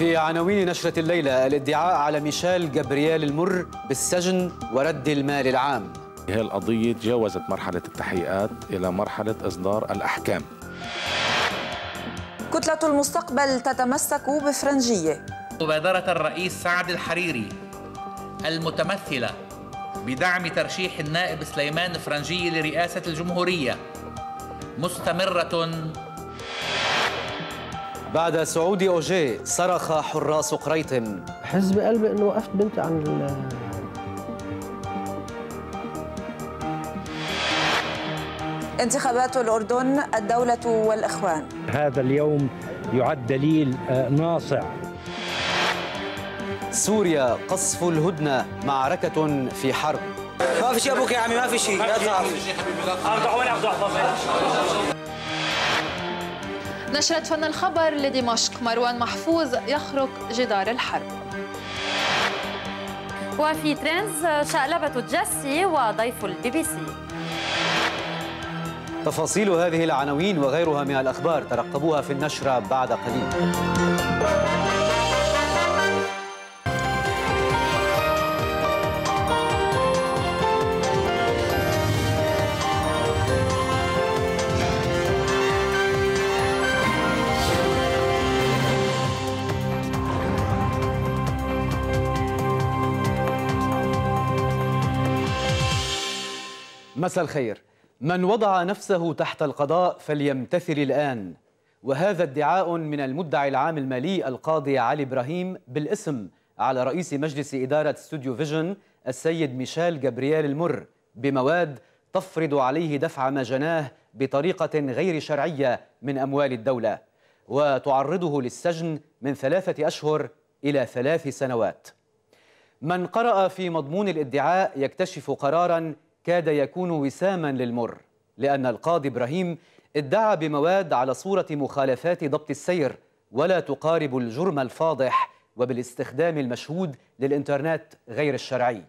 في عناوين نشرة الليلة الادعاء على ميشيل جابرييل المر بالسجن ورد المال العام هذه القضية تجاوزت مرحلة التحقيقات إلى مرحلة إصدار الأحكام كتلة المستقبل تتمسك بفرنجية مبادرة الرئيس سعد الحريري المتمثلة بدعم ترشيح النائب سليمان فرنجية لرئاسة الجمهورية مستمرة بعد سعود أوجيه صرخ حراس قريطم حز بقلبي أنه وقفت بنتي عن ال انتخابات الأردن الدولة والإخوان هذا اليوم يعد دليل آه، ناصع سوريا قصف الهدنة معركة في حرب ما في شيء أبوك يا عمي ما في شيء اطلع أرضعوني أرضع نشرة فن الخبر لدمشق مروان محفوظ يخرق جدار الحرب وفي ترينز شقلبة جيسي وضيف البي بي سي تفاصيل هذه العناوين وغيرها من الأخبار ترقبوها في النشرة بعد قليل مساء الخير من وضع نفسه تحت القضاء فليمتثل الآن وهذا ادعاء من المدعي العام المالي القاضي علي إبراهيم بالاسم على رئيس مجلس إدارة استوديو فيجن السيد ميشيل جابرييل المر بمواد تفرض عليه دفع ما جناه بطريقة غير شرعية من أموال الدولة وتعرضه للسجن من ثلاثة أشهر إلى ثلاث سنوات من قرأ في مضمون الادعاء يكتشف قراراً كاد يكون وساما للمر لأن القاضي إبراهيم ادعى بمواد على صورة مخالفات ضبط السير ولا تقارب الجرم الفاضح وبالاستخدام المشهود للإنترنت غير الشرعي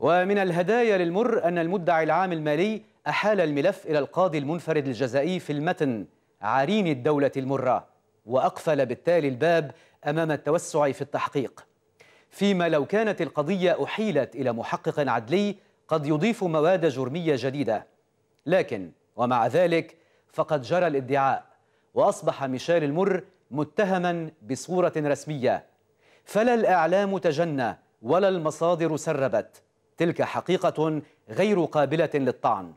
ومن الهدايا للمر أن المدعي العام المالي أحال الملف إلى القاضي المنفرد الجزائي في المتن عرين الدولة المرة وأقفل بالتالي الباب أمام التوسع في التحقيق فيما لو كانت القضية أحيلت إلى محقق عدلي قد يضيف مواد جرمية جديدة لكن ومع ذلك فقد جرى الادعاء وأصبح ميشيل المر متهما بصورة رسمية فلا الإعلام تجنى ولا المصادر سربت تلك حقيقة غير قابلة للطعن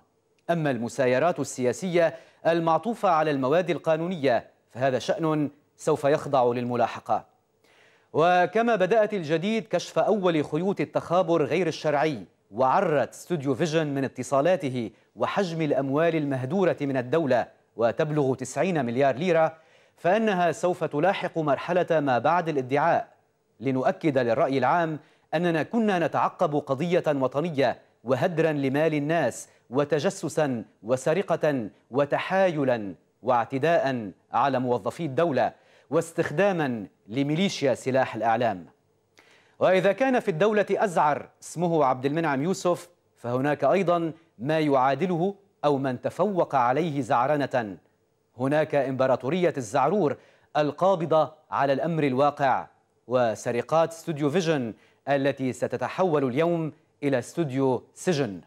أما المسايرات السياسية المعطوفة على المواد القانونية فهذا شأن سوف يخضع للملاحقة وكما بدأت الجديد كشف أول خيوط التخابر غير الشرعي وعرت استوديو فيجن من اتصالاته وحجم الأموال المهدورة من الدولة وتبلغ 90 مليار ليرة فإنها سوف تلاحق مرحلة ما بعد الادعاء لنؤكد للرأي العام أننا كنا نتعقب قضية وطنية وهدرا لمال الناس وتجسسا وسرقة وتحايلا واعتداء على موظفي الدولة واستخداما لميليشيا سلاح الأعلام وإذا كان في الدولة أزعر اسمه عبد المنعم يوسف فهناك أيضا ما يعادله أو من تفوق عليه زعرنة هناك إمبراطورية الزعرور القابضة على الأمر الواقع وسرقات استوديو فيجن التي ستتحول اليوم إلى استوديو سجن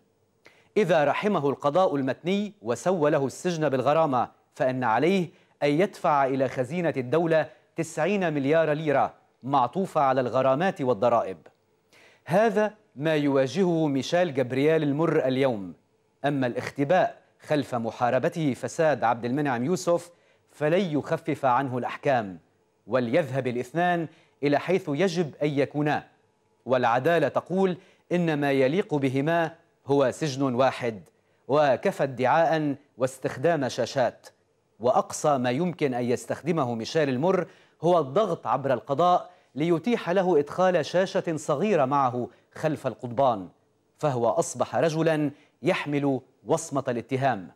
إذا رحمه القضاء المتني وسوى له السجن بالغرامة فإن عليه أن يدفع إلى خزينة الدولة 90 مليار ليرة معطوفة على الغرامات والضرائب هذا ما يواجهه ميشيل جابرييل المر اليوم أما الاختباء خلف محاربته فساد عبد المنعم يوسف فلن يخفف عنه الأحكام وليذهب الاثنان إلى حيث يجب أن يكونا والعدالة تقول إن ما يليق بهما هو سجن واحد وكفى ادعاء واستخدام شاشات وأقصى ما يمكن أن يستخدمه ميشيل المر هو الضغط عبر القضاء ليتيح له إدخال شاشة صغيرة معه خلف القضبان فهو أصبح رجلا يحمل وصمة الاتهام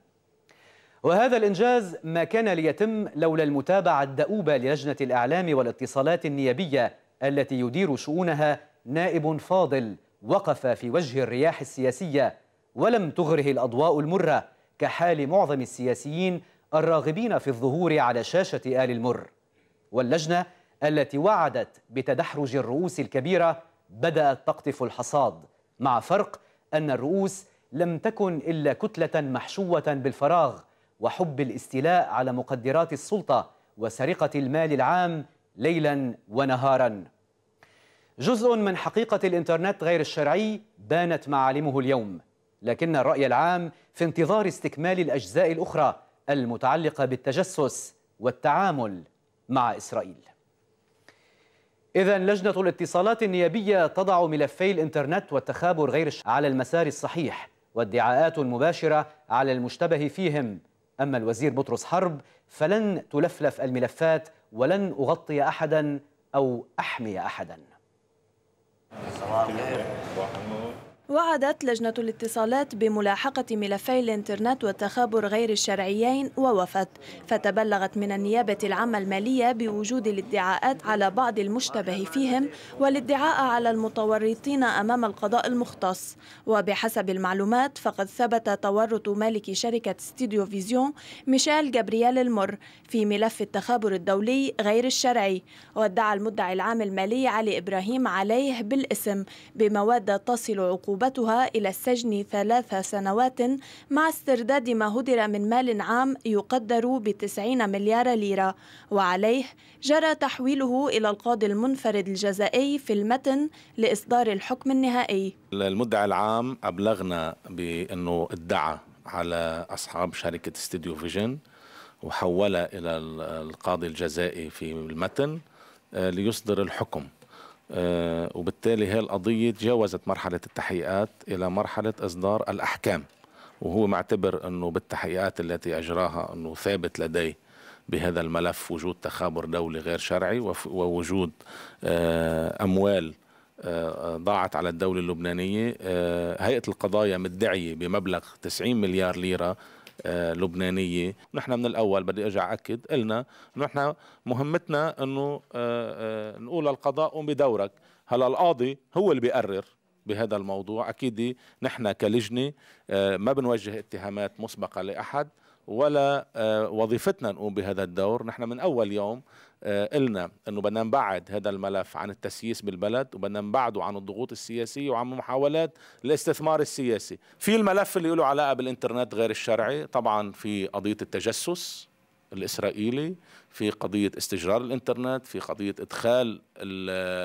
وهذا الإنجاز ما كان ليتم لولا المتابعة الدؤوبة للجنة الإعلام والاتصالات النيابية التي يدير شؤونها نائب فاضل وقف في وجه الرياح السياسية ولم تغره الأضواء المرة كحال معظم السياسيين الراغبين في الظهور على شاشة آل المر واللجنة التي وعدت بتدحرج الرؤوس الكبيرة بدأت تقطف الحصاد مع فرق أن الرؤوس لم تكن إلا كتلة محشوة بالفراغ وحب الاستيلاء على مقدرات السلطة وسرقة المال العام ليلا ونهارا جزء من حقيقة الإنترنت غير الشرعي بانت معالمه اليوم لكن الرأي العام في انتظار استكمال الأجزاء الأخرى المتعلقة بالتجسس والتعامل مع إسرائيل إذا لجنة الاتصالات النيابية تضع ملفي الإنترنت والتخابر غير على المسار الصحيح وادعاءات المباشرة على المشتبه فيهم أما الوزير بطرس حرب فلن تلفلف الملفات ولن أغطي أحدا أو أحمي أحدا وعدت لجنة الاتصالات بملاحقة ملفي الانترنت والتخابر غير الشرعيين ووفت فتبلغت من النيابة العامة المالية بوجود الادعاءات على بعض المشتبه فيهم والادعاء على المتورطين أمام القضاء المختص وبحسب المعلومات فقد ثبت تورط مالك شركة ستيديو فيزيون ميشيل جابرييل المر في ملف التخابر الدولي غير الشرعي وادعى المدعي العام المالي علي إبراهيم عليه بالاسم بمواد تصل عقوبة عقوبتها إلى السجن ثلاث سنوات مع استرداد ما هدر من مال عام يقدر بتسعين مليار ليرة وعليه جرى تحويله إلى القاضي المنفرد الجزائي في المتن لإصدار الحكم النهائي المدعي العام أبلغنا بأنه ادعى على أصحاب شركة استوديو فيجن وحولها إلى القاضي الجزائي في المتن آه، ليصدر الحكم آه، وبالتالي هي القضية تجاوزت مرحلة التحقيقات إلى مرحلة إصدار الأحكام وهو معتبر أنه بالتحقيقات التي أجراها أنه ثابت لديه بهذا الملف وجود تخابر دولي غير شرعي ووجود آه، أموال آه، ضاعت على الدولة اللبنانية هيئة القضايا مدعية بمبلغ 90 مليار ليرة آه، لبنانيه نحن من الاول بدي ارجع اكد قلنا نحن مهمتنا انه آه، آه، نقول للقضاء قوم بدورك هلا القاضي هو اللي بيقرر بهذا الموضوع اكيد نحن كلجنه ما بنوجه اتهامات مسبقه لاحد ولا وظيفتنا نقوم بهذا الدور نحن من اول يوم آه، قلنا أنه بدنا نبعد هذا الملف عن التسييس بالبلد وبدنا نبعده عن الضغوط السياسية وعن محاولات الاستثمار السياسي في الملف اللي له علاقة بالإنترنت غير الشرعي طبعا في قضية التجسس الإسرائيلي في قضية استجرار الإنترنت في قضية إدخال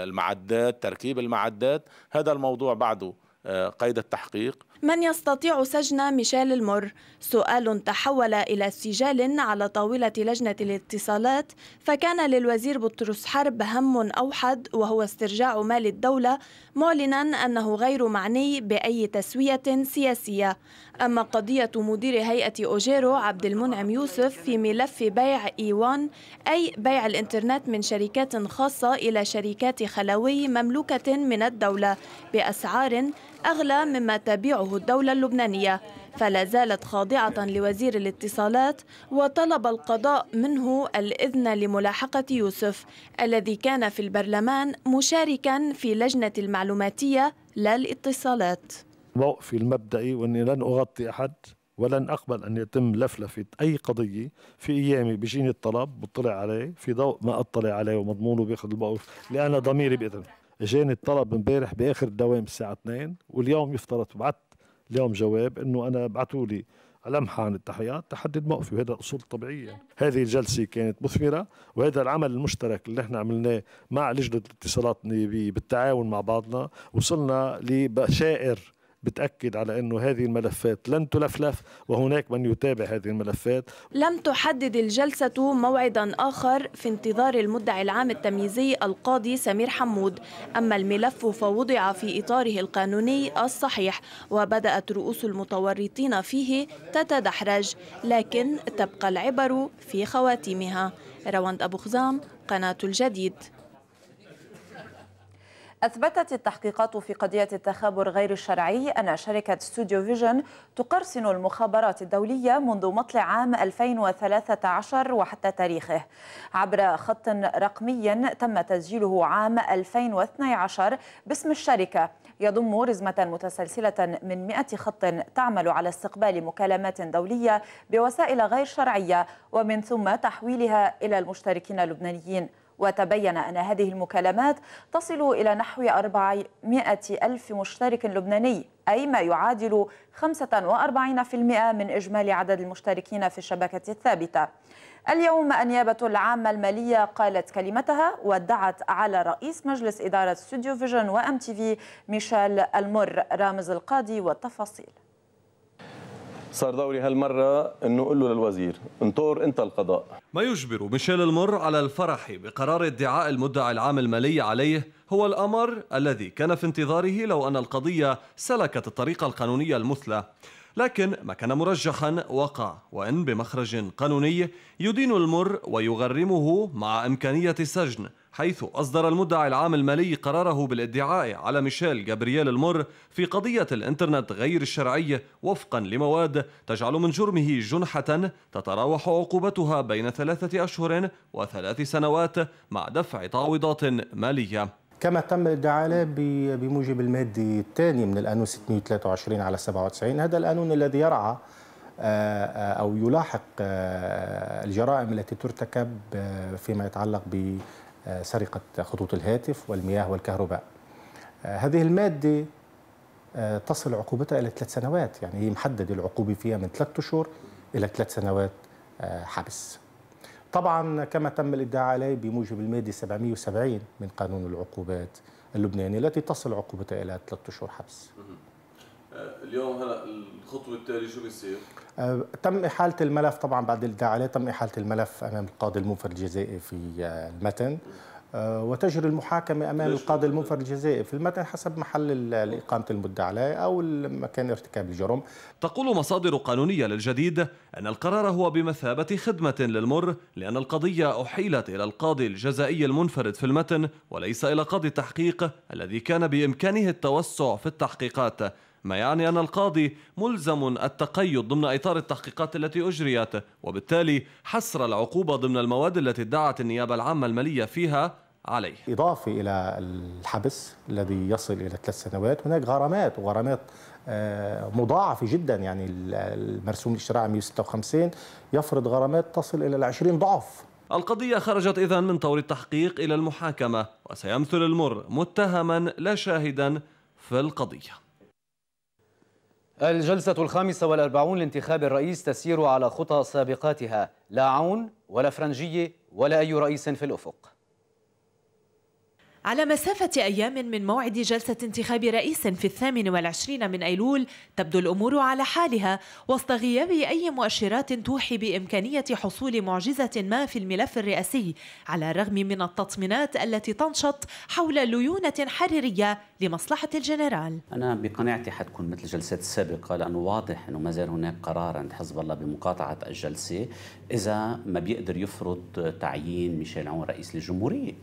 المعدات تركيب المعدات هذا الموضوع بعده آه، قيد التحقيق من يستطيع سجن ميشيل المر؟ سؤال تحول إلى سجال على طاولة لجنة الاتصالات فكان للوزير بطرس حرب هم أوحد وهو استرجاع مال الدولة معلنا أنه غير معني بأي تسوية سياسية أما قضية مدير هيئة أوجيرو عبد المنعم يوسف في ملف بيع إيوان أي بيع الإنترنت من شركات خاصة إلى شركات خلوي مملوكة من الدولة بأسعار أغلى مما تبيعه الدولة اللبنانية فلا زالت خاضعة لوزير الاتصالات وطلب القضاء منه الإذن لملاحقة يوسف الذي كان في البرلمان مشاركا في لجنة المعلوماتية لا الاتصالات موقفي المبدئي وأني لن أغطي أحد ولن أقبل أن يتم لفلفة أي قضية في أيامي بيجيني الطلب بطلع عليه في ضوء ما أطلع عليه ومضمونه بياخذ الموقف لأن ضميري بإذنه اجاني الطلب امبارح باخر الدوام الساعه 2 واليوم يفترض بعت اليوم جواب انه انا بعثوا لي لمحة عن التحيات تحدد موقفي وهذا الاصول الطبيعيه هذه الجلسه كانت مثمره وهذا العمل المشترك اللي احنا عملناه مع لجنه الاتصالات النيابيه بالتعاون مع بعضنا وصلنا لبشائر بتأكد على أنه هذه الملفات لن تلفلف وهناك من يتابع هذه الملفات لم تحدد الجلسة موعدا آخر في انتظار المدعي العام التمييزي القاضي سمير حمود أما الملف فوضع في إطاره القانوني الصحيح وبدأت رؤوس المتورطين فيه تتدحرج لكن تبقى العبر في خواتيمها رواند أبو خزام قناة الجديد أثبتت التحقيقات في قضية التخابر غير الشرعي أن شركة ستوديو فيجن تقرصن المخابرات الدولية منذ مطلع عام 2013 وحتى تاريخه عبر خط رقمي تم تسجيله عام 2012 باسم الشركة يضم رزمة متسلسلة من 100 خط تعمل على استقبال مكالمات دولية بوسائل غير شرعية ومن ثم تحويلها إلى المشتركين اللبنانيين وتبين أن هذه المكالمات تصل إلى نحو 400 ألف مشترك لبناني أي ما يعادل 45% من إجمالي عدد المشتركين في الشبكة الثابتة اليوم النيابة العامة المالية قالت كلمتها وادعت على رئيس مجلس إدارة استوديو فيجن وأم تي في ميشيل المر رامز القاضي والتفاصيل صار دوري هالمرة أنه قل له للوزير انطور أنت القضاء ما يجبر ميشيل المر على الفرح بقرار ادعاء المدعي العام المالي عليه هو الأمر الذي كان في انتظاره لو أن القضية سلكت الطريقة القانونية المثلى لكن ما كان مرجحا وقع وإن بمخرج قانوني يدين المر ويغرمه مع إمكانية السجن حيث أصدر المدعي العام المالي قراره بالادعاء على ميشيل جابرييل المر في قضية الإنترنت غير الشرعي وفقا لمواد تجعل من جرمه جنحة تتراوح عقوبتها بين ثلاثة أشهر وثلاث سنوات مع دفع تعويضات مالية كما تم الادعاء عليه بموجب المادي الثاني من القانون 623 على 97 هذا القانون الذي يرعى آه، آه، أو يلاحق آه، الجرائم التي ترتكب فيما يتعلق ب آه، سرقة خطوط الهاتف والمياه والكهرباء آه، هذه المادة آه، تصل عقوبتها إلى ثلاث سنوات يعني هي محددة العقوبة فيها من ثلاث أشهر إلى ثلاث سنوات حبس طبعا كما تم الادعاء عليه بموجب المادة 770 من قانون العقوبات اللبناني التي تصل عقوبتها إلى ثلاث أشهر حبس آه، اليوم هلا الخطوه التاليه شو بيصير؟ آه، تم إحالة الملف طبعا بعد عليه تم إحالة الملف أمام القاضي المنفرد الجزائي في آه، المتن وتجري المحاكمة أمام القاضي المنفرد الجزائي في المتن حسب محل إقامة المدعى عليه أو مكان ارتكاب الجرم تقول مصادر قانونية للجديد أن القرار هو بمثابة خدمة للمر لأن القضية أحيلت إلى القاضي الجزائي المنفرد في المتن وليس إلى قاضي التحقيق الذي كان بإمكانه التوسع في التحقيقات ما يعني أن القاضي ملزم التقيد ضمن إطار التحقيقات التي أجريت وبالتالي حسر العقوبة ضمن المواد التي ادعت النيابة العامة المالية فيها عليه إضافة إلى الحبس الذي يصل إلى ثلاث سنوات هناك غرامات وغرامات آه، مضاعفة جدا يعني المرسوم الاشتراعي 156 يفرض غرامات تصل إلى 20 ضعف القضية خرجت إذا من طور التحقيق إلى المحاكمة وسيمثل المر متهما لا شاهدا في القضية الجلسة الخامسة والأربعون لانتخاب الرئيس تسير على خطى سابقاتها لا عون ولا فرنجية ولا أي رئيس في الأفق على مسافة أيام من موعد جلسة انتخاب رئيس في الثامن والعشرين من أيلول تبدو الأمور على حالها وسط غياب أي مؤشرات توحي بإمكانية حصول معجزة ما في الملف الرئاسي على الرغم من التطمينات التي تنشط حول ليونة حريرية لمصلحة الجنرال أنا بقناعتي حتكون مثل الجلسات السابقة لأنه واضح أنه ما زال هناك قرار عند حزب الله بمقاطعة الجلسة إذا ما بيقدر يفرض تعيين ميشيل عون رئيس للجمهورية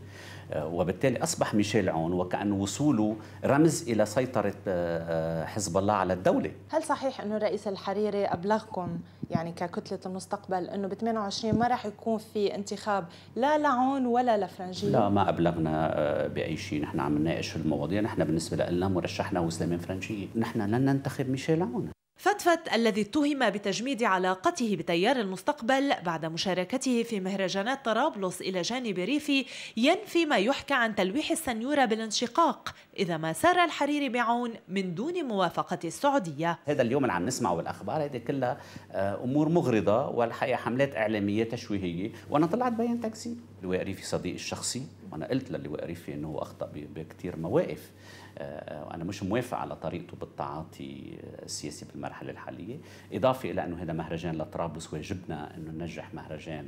آه، وبالتالي أصبح ميشيل عون وكأن وصوله رمز إلى سيطرة آه، آه، حزب الله على الدولة هل صحيح أنه الرئيس الحريري أبلغكم يعني ككتلة المستقبل أنه ب 28 ما راح يكون في انتخاب لا لعون ولا لفرنجي لا ما أبلغنا بأي شيء نحن عم نناقش المواضيع نحن بالنسبة لنا مرشحنا وسليمان فرنجي نحن لن ننتخب ميشيل عون فتفت الذي اتهم بتجميد علاقته بتيار المستقبل بعد مشاركته في مهرجانات طرابلس إلى جانب ريفي ينفي ما يحكى عن تلويح السنيورة بالانشقاق إذا ما سار الحريري بعون من دون موافقة السعودية هذا اليوم اللي عم نسمعه بالأخبار هذه كلها آه، أمور مغرضة والحقيقة حملات إعلامية تشويهية وأنا طلعت بيان تكذيب اللواء ريفي صديقي الشخصي وانا قلت للواء ريفي انه هو اخطا بكثير مواقف آه، آه، وانا مش موافق على طريقته بالتعاطي آه، السياسي بالمرحله الحاليه اضافه الى انه هذا مهرجان لطرابلس واجبنا انه ننجح مهرجان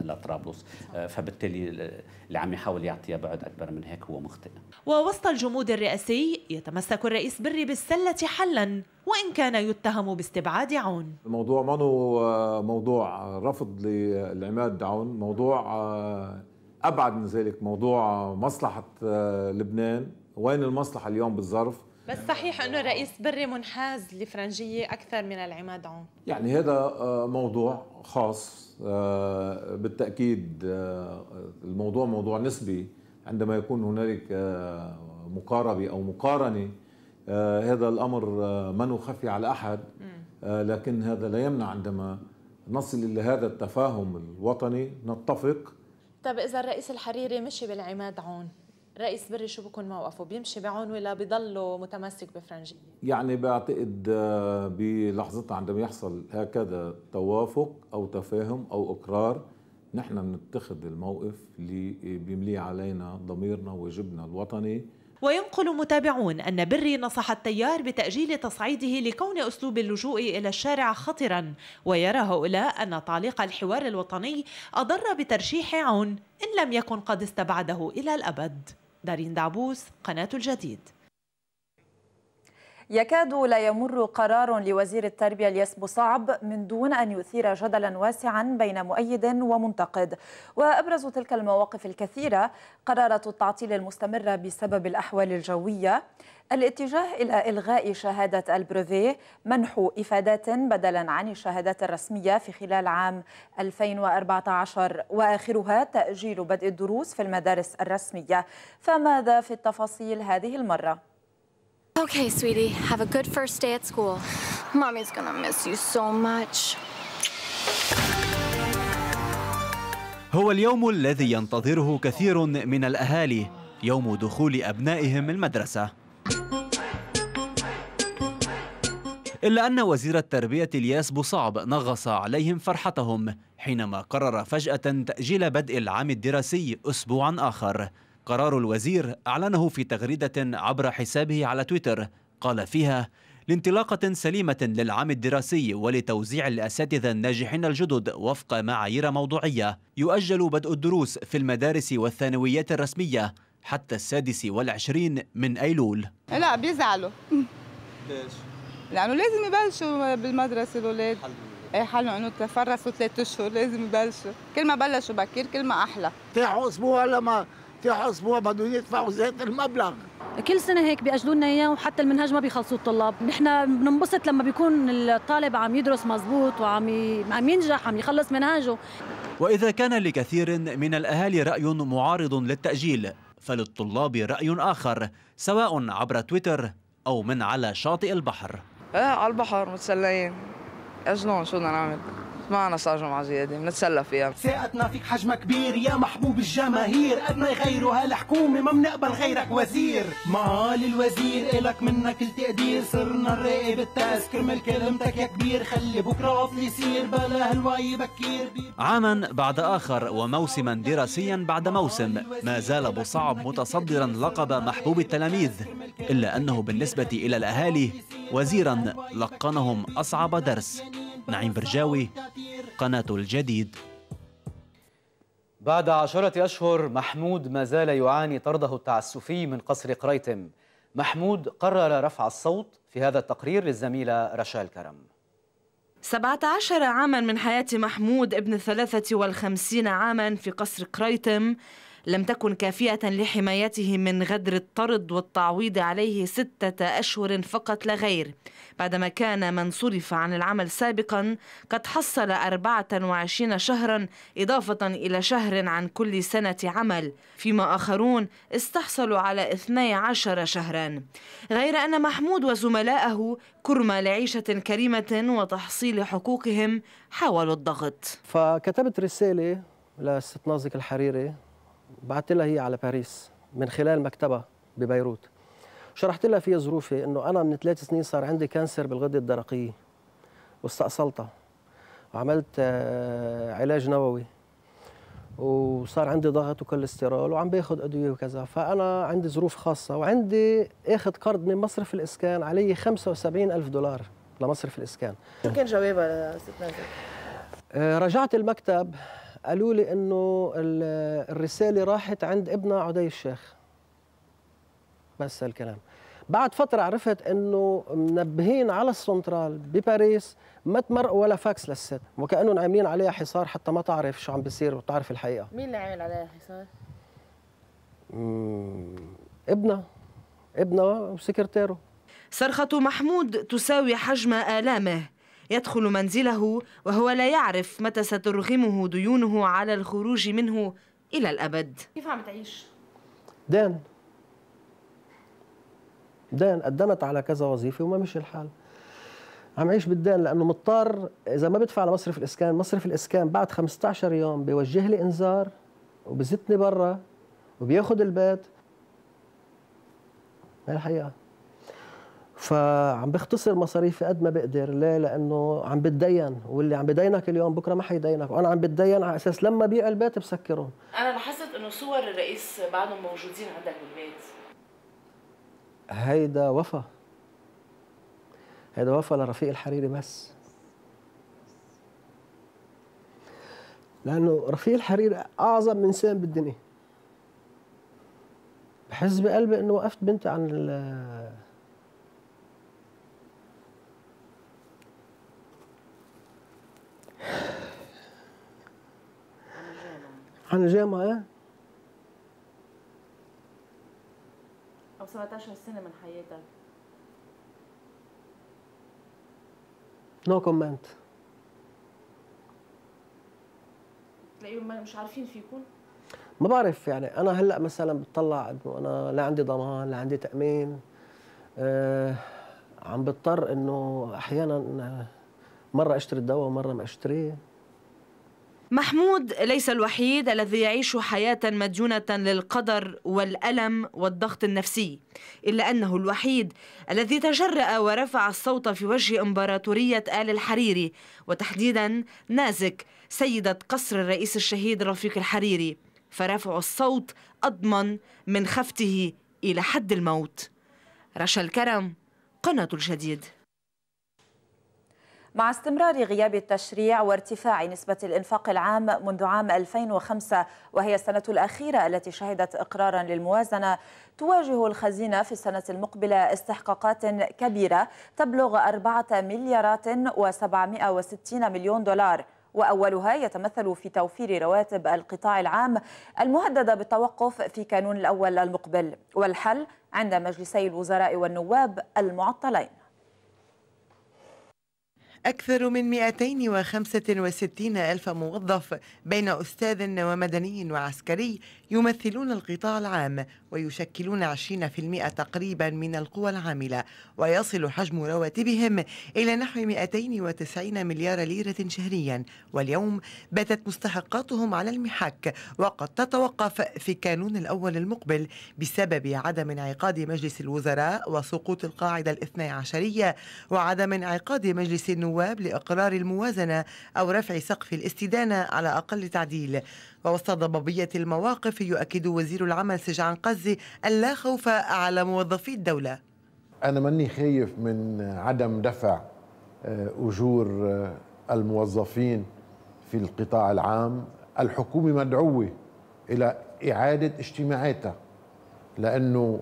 لطرابلس فبالتالي اللي عم يحاول يعطيها بعد اكبر من هيك هو مخطئ ووسط الجمود الرئاسي يتمسك الرئيس بري بالسله حلا وإن كان يتهم باستبعاد عون الموضوع منه آه، موضوع رفض للعماد عون موضوع آه، أبعد من ذلك موضوع مصلحة آه، لبنان وين المصلحة اليوم بالظرف بس صحيح انه الرئيس بري منحاز لفرنجيه اكثر من العماد عون يعني هذا موضوع خاص بالتاكيد الموضوع موضوع نسبي عندما يكون هنالك مقاربه او مقارنه آه، هذا الأمر آه، ما خفي على أحد آه، لكن هذا لا يمنع عندما نصل إلى هذا التفاهم الوطني نتفق طيب إذا الرئيس الحريري مشي بالعماد عون رئيس بري شو بكون موقفه بيمشي بعون ولا بضله متمسك بفرنجية يعني بعتقد بلحظتها عندما يحصل هكذا توافق أو تفاهم أو إقرار نحن بنتخذ الموقف اللي بيمليه علينا ضميرنا وجبنا الوطني وينقل متابعون أن بري نصح التيار بتأجيل تصعيده لكون أسلوب اللجوء إلى الشارع خطرا ويرى هؤلاء أن تعليق الحوار الوطني أضر بترشيح عون إن لم يكن قد استبعده إلى الأبد دارين دعبوس قناة الجديد يكاد لا يمر قرار لوزير التربية اليسبو صعب من دون أن يثير جدلا واسعا بين مؤيد ومنتقد وأبرز تلك المواقف الكثيرة قرارات التعطيل المستمرة بسبب الأحوال الجوية الاتجاه إلى إلغاء شهادة البروفيه منح إفادات بدلا عن الشهادات الرسمية في خلال عام 2014 وآخرها تأجيل بدء الدروس في المدارس الرسمية فماذا في التفاصيل هذه المرة؟ Okay, sweetie, have a good first day at school. Mommy's gonna miss you so much. هو اليوم الذي ينتظره كثير من الأهالي يوم دخول أبنائهم المدرسة إلا أن وزير التربية الياس بوصعب نغص عليهم فرحتهم حينما قرر فجأة تأجيل بدء العام الدراسي أسبوعا آخر قرار الوزير أعلنه في تغريدة عبر حسابه على تويتر قال فيها لانطلاقة سليمة للعام الدراسي ولتوزيع الأساتذة الناجحين الجدد وفق معايير موضوعية يؤجل بدء الدروس في المدارس والثانويات الرسمية حتى السادس والعشرين من أيلول لا بيزعلوا ليش؟ لأنه لازم يبلشوا بالمدرسة الأولاد اي حلو انه تفرسوا ثلاث اشهر لازم يبلشوا كل ما بلشوا بكير كل ما احلى تاع اسبوع لما اسبوع بدهم يدفعوا زيت المبلغ كل سنه هيك بياجلوا لنا اياه وحتى المنهج ما بيخلصوا الطلاب نحن بننبسط لما بيكون الطالب عم يدرس مزبوط وعم ي... عم ينجح عم يخلص منهاجه واذا كان لكثير من الاهالي راي معارض للتاجيل فللطلاب راي اخر سواء عبر تويتر او من على شاطئ البحر ايه على البحر متسليين أجلون شو بدنا نعمل ما صار جمعة زيادة بنتسلى فيها ساءتنا فيك حجمة كبير يا محبوب الجماهير قدنا يغيروا هالحكومة ما بنقبل غيرك وزير معالي الوزير إلك منا كل تقدير صرنا نراقب التاس كرمال كلمتك يا كبير خلي بكرة وقت يصير بلا هالوعي بكير عاما بعد آخر وموسما دراسيا بعد موسم ما زال أبو صعب متصدرا لقب محبوب التلاميذ إلا أنه بالنسبة إلى الأهالي وزيرا لقنهم أصعب درس نعيم برجاوي قناة الجديد بعد عشرة أشهر محمود ما زال يعاني طرده التعسفي من قصر قريتم محمود قرر رفع الصوت في هذا التقرير للزميلة رشال كرم 17 عاما من حياة محمود ابن 53 عاما في قصر قريتم لم تكن كافية لحمايته من غدر الطرد والتعويض عليه ستة أشهر فقط لا غير بعدما كان من صرف عن العمل سابقا قد حصل 24 شهرا إضافة إلى شهر عن كل سنة عمل فيما آخرون استحصلوا على 12 شهرا غير أن محمود وزملائه كرمى لعيشة كريمة وتحصيل حقوقهم حاولوا الضغط فكتبت رسالة للست نازك الحريري بعت لها هي على باريس من خلال مكتبها ببيروت شرحت لها فيها ظروفي انه انا من ثلاث سنين صار عندي كانسر بالغده الدرقيه واستأصلتها وعملت آه، علاج نووي وصار عندي ضغط وكوليسترول وعم باخذ ادويه وكذا فانا عندي ظروف خاصه وعندي اخذ قرض من مصرف الاسكان علي 75 الف دولار لمصرف الاسكان شو كان جوابها ست آه، رجعت المكتب قالوا لي انه الرساله راحت عند ابنها عدي الشيخ بس هالكلام بعد فترة عرفت انه منبهين على السنترال بباريس ما تمرقوا ولا فاكس للست وكانهم عاملين عليها حصار حتى ما تعرف شو عم بيصير وتعرف الحقيقة مين اللي عامل عليها حصار؟ ابنها ابنها وسكرتيره صرخة محمود تساوي حجم آلامه يدخل منزله وهو لا يعرف متى سترغمه ديونه على الخروج منه إلى الأبد كيف عم تعيش؟ دان دان قدمت على كذا وظيفة وما مشي الحال عم عيش بالدين لانه مضطر اذا ما بدفع على مصرف الاسكان مصرف الاسكان بعد 15 يوم بيوجه لي انذار وبزتني برا وبياخذ البيت هي الحقيقه فعم بختصر مصاريفي قد ما بقدر ليه لانه عم بتدين واللي عم بدينك اليوم بكره ما حيدينك وانا عم بتدين على اساس لما بيع البيت بسكره انا لاحظت انه صور الرئيس بعدهم موجودين عندك بالبيت هيدا وفا هيدا وفا لرفيق الحريري بس لانه رفيق الحريري اعظم انسان بالدنيا بحس بقلبي انه وقفت بنتي عن عن الجامعة ايه او 17 سنه من حياتك نو no كومنت تلاقيهم مش عارفين فيكم ما بعرف يعني انا هلا مثلا بتطلع انه انا لا عندي ضمان لا عندي تامين أه عم بضطر انه احيانا آه، مره اشتري الدواء ومره ما اشتريه محمود ليس الوحيد الذي يعيش حياة مديونة للقدر والألم والضغط النفسي إلا أنه الوحيد الذي تجرأ ورفع الصوت في وجه إمبراطورية آل الحريري وتحديدا نازك سيدة قصر الرئيس الشهيد رفيق الحريري فرفع الصوت أضمن من خفته إلى حد الموت رشا الكرم قناة الجديد مع استمرار غياب التشريع وارتفاع نسبة الإنفاق العام منذ عام 2005 وهي السنة الأخيرة التي شهدت إقرارا للموازنة تواجه الخزينة في السنة المقبلة استحقاقات كبيرة تبلغ 4 مليارات و760 مليون دولار وأولها يتمثل في توفير رواتب القطاع العام المهددة بالتوقف في كانون الأول المقبل والحل عند مجلسي الوزراء والنواب المعطلين أكثر من 265 ألف موظف بين أستاذ ومدني وعسكري يمثلون القطاع العام ويشكلون 20% تقريبا من القوى العاملة ويصل حجم رواتبهم إلى نحو 290 مليار ليرة شهريا واليوم باتت مستحقاتهم على المحك وقد تتوقف في كانون الأول المقبل بسبب عدم انعقاد مجلس الوزراء وسقوط القاعدة الاثنى عشرية وعدم انعقاد مجلس النواب لإقرار الموازنة أو رفع سقف الاستدانة على أقل تعديل ووسط ضبابية المواقف يؤكد وزير العمل سجعان قز غزة اللا خوف على موظفي الدولة أنا ماني خايف من عدم دفع آه، أجور آه، الموظفين في القطاع العام الحكومة مدعوة إلى إعادة اجتماعاتها لأنه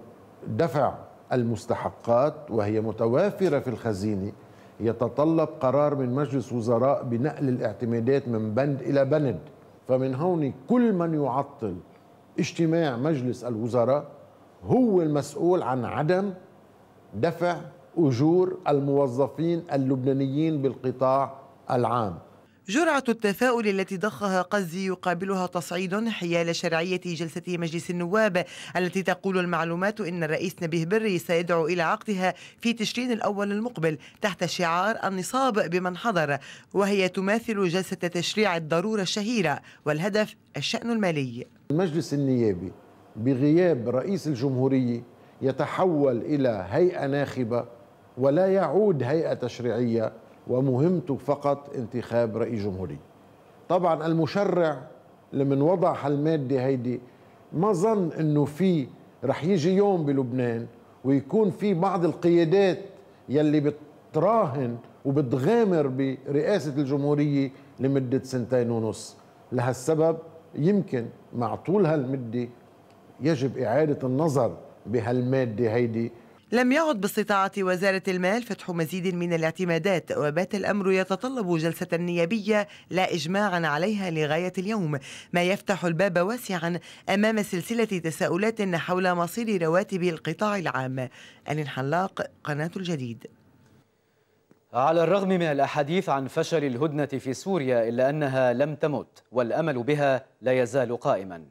دفع المستحقات وهي متوافرة في الخزينة يتطلب قرار من مجلس وزراء بنقل الاعتمادات من بند إلى بند فمن هون كل من يعطل اجتماع مجلس الوزراء هو المسؤول عن عدم دفع اجور الموظفين اللبنانيين بالقطاع العام جرعة التفاؤل التي ضخها قزي يقابلها تصعيد حيال شرعية جلسة مجلس النواب التي تقول المعلومات إن الرئيس نبيه بري سيدعو إلى عقدها في تشرين الأول المقبل تحت شعار النصاب بمن حضر وهي تماثل جلسة تشريع الضرورة الشهيرة والهدف الشأن المالي المجلس النيابي بغياب رئيس الجمهورية يتحول إلى هيئة ناخبة ولا يعود هيئة تشريعية ومهمته فقط انتخاب رئيس جمهورية طبعا المشرع لمن وضع هالمادة هيدي ما ظن انه في رح يجي يوم بلبنان ويكون في بعض القيادات يلي بتراهن وبتغامر برئاسة الجمهورية لمدة سنتين ونص لهالسبب يمكن مع طول هالمدة يجب إعادة النظر بهالمادة هيدي لم يعد باستطاعة وزارة المال فتح مزيد من الاعتمادات وبات الأمر يتطلب جلسة نيابية لا إجماعا عليها لغاية اليوم ما يفتح الباب واسعا أمام سلسلة تساؤلات حول مصير رواتب القطاع العام ألين حلاق قناة الجديد على الرغم من الأحاديث عن فشل الهدنة في سوريا إلا أنها لم تمت والأمل بها لا يزال قائماً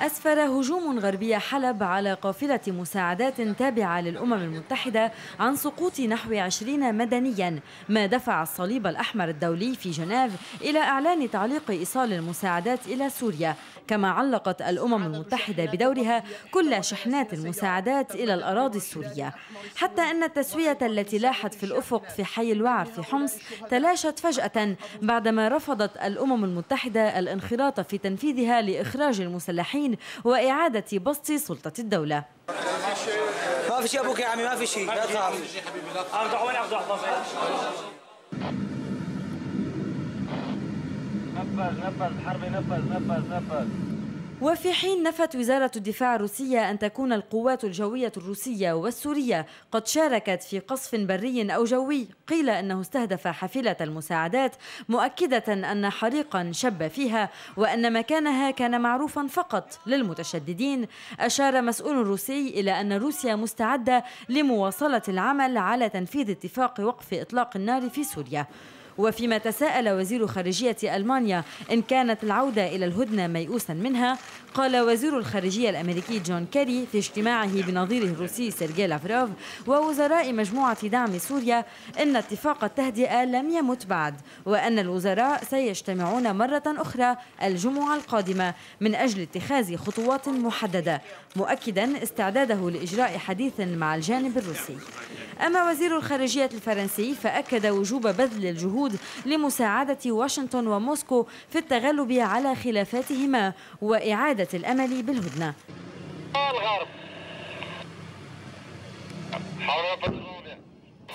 أسفر هجوم غربي حلب على قافلة مساعدات تابعة للأمم المتحدة عن سقوط نحو 20 مدنيا ما دفع الصليب الأحمر الدولي في جنيف إلى إعلان تعليق إيصال المساعدات إلى سوريا كما علقت الأمم المتحدة بدورها كل شحنات المساعدات إلى الأراضي السورية حتى أن التسوية التي لاحت في الأفق في حي الوعر في حمص تلاشت فجأة بعدما رفضت الأمم المتحدة الانخراط في تنفيذها لإخراج المسلحين المدنيين وإعادة بسط سلطة الدولة ما في شيء أبوك يا عمي ما في شيء لا تخاف نفذ نفذ حربي نفذ نفذ نفذ وفي حين نفت وزارة الدفاع الروسية أن تكون القوات الجوية الروسية والسورية قد شاركت في قصف بري أو جوي قيل أنه استهدف حافلة المساعدات مؤكدة أن حريقا شب فيها وأن مكانها كان معروفا فقط للمتشددين أشار مسؤول روسي إلى أن روسيا مستعدة لمواصلة العمل على تنفيذ اتفاق وقف إطلاق النار في سوريا وفيما تساءل وزير خارجية ألمانيا إن كانت العودة إلى الهدنة ميؤوسا منها قال وزير الخارجية الأمريكي جون كيري في اجتماعه بنظيره الروسي سيرجي لافروف ووزراء مجموعة دعم سوريا إن اتفاق التهدئة لم يمت بعد وأن الوزراء سيجتمعون مرة أخرى الجمعة القادمة من أجل اتخاذ خطوات محددة مؤكدا استعداده لإجراء حديث مع الجانب الروسي أما وزير الخارجية الفرنسي فأكد وجوب بذل الجهود الجهود لمساعدة واشنطن وموسكو في التغلب على خلافاتهما وإعادة الأمل بالهدنة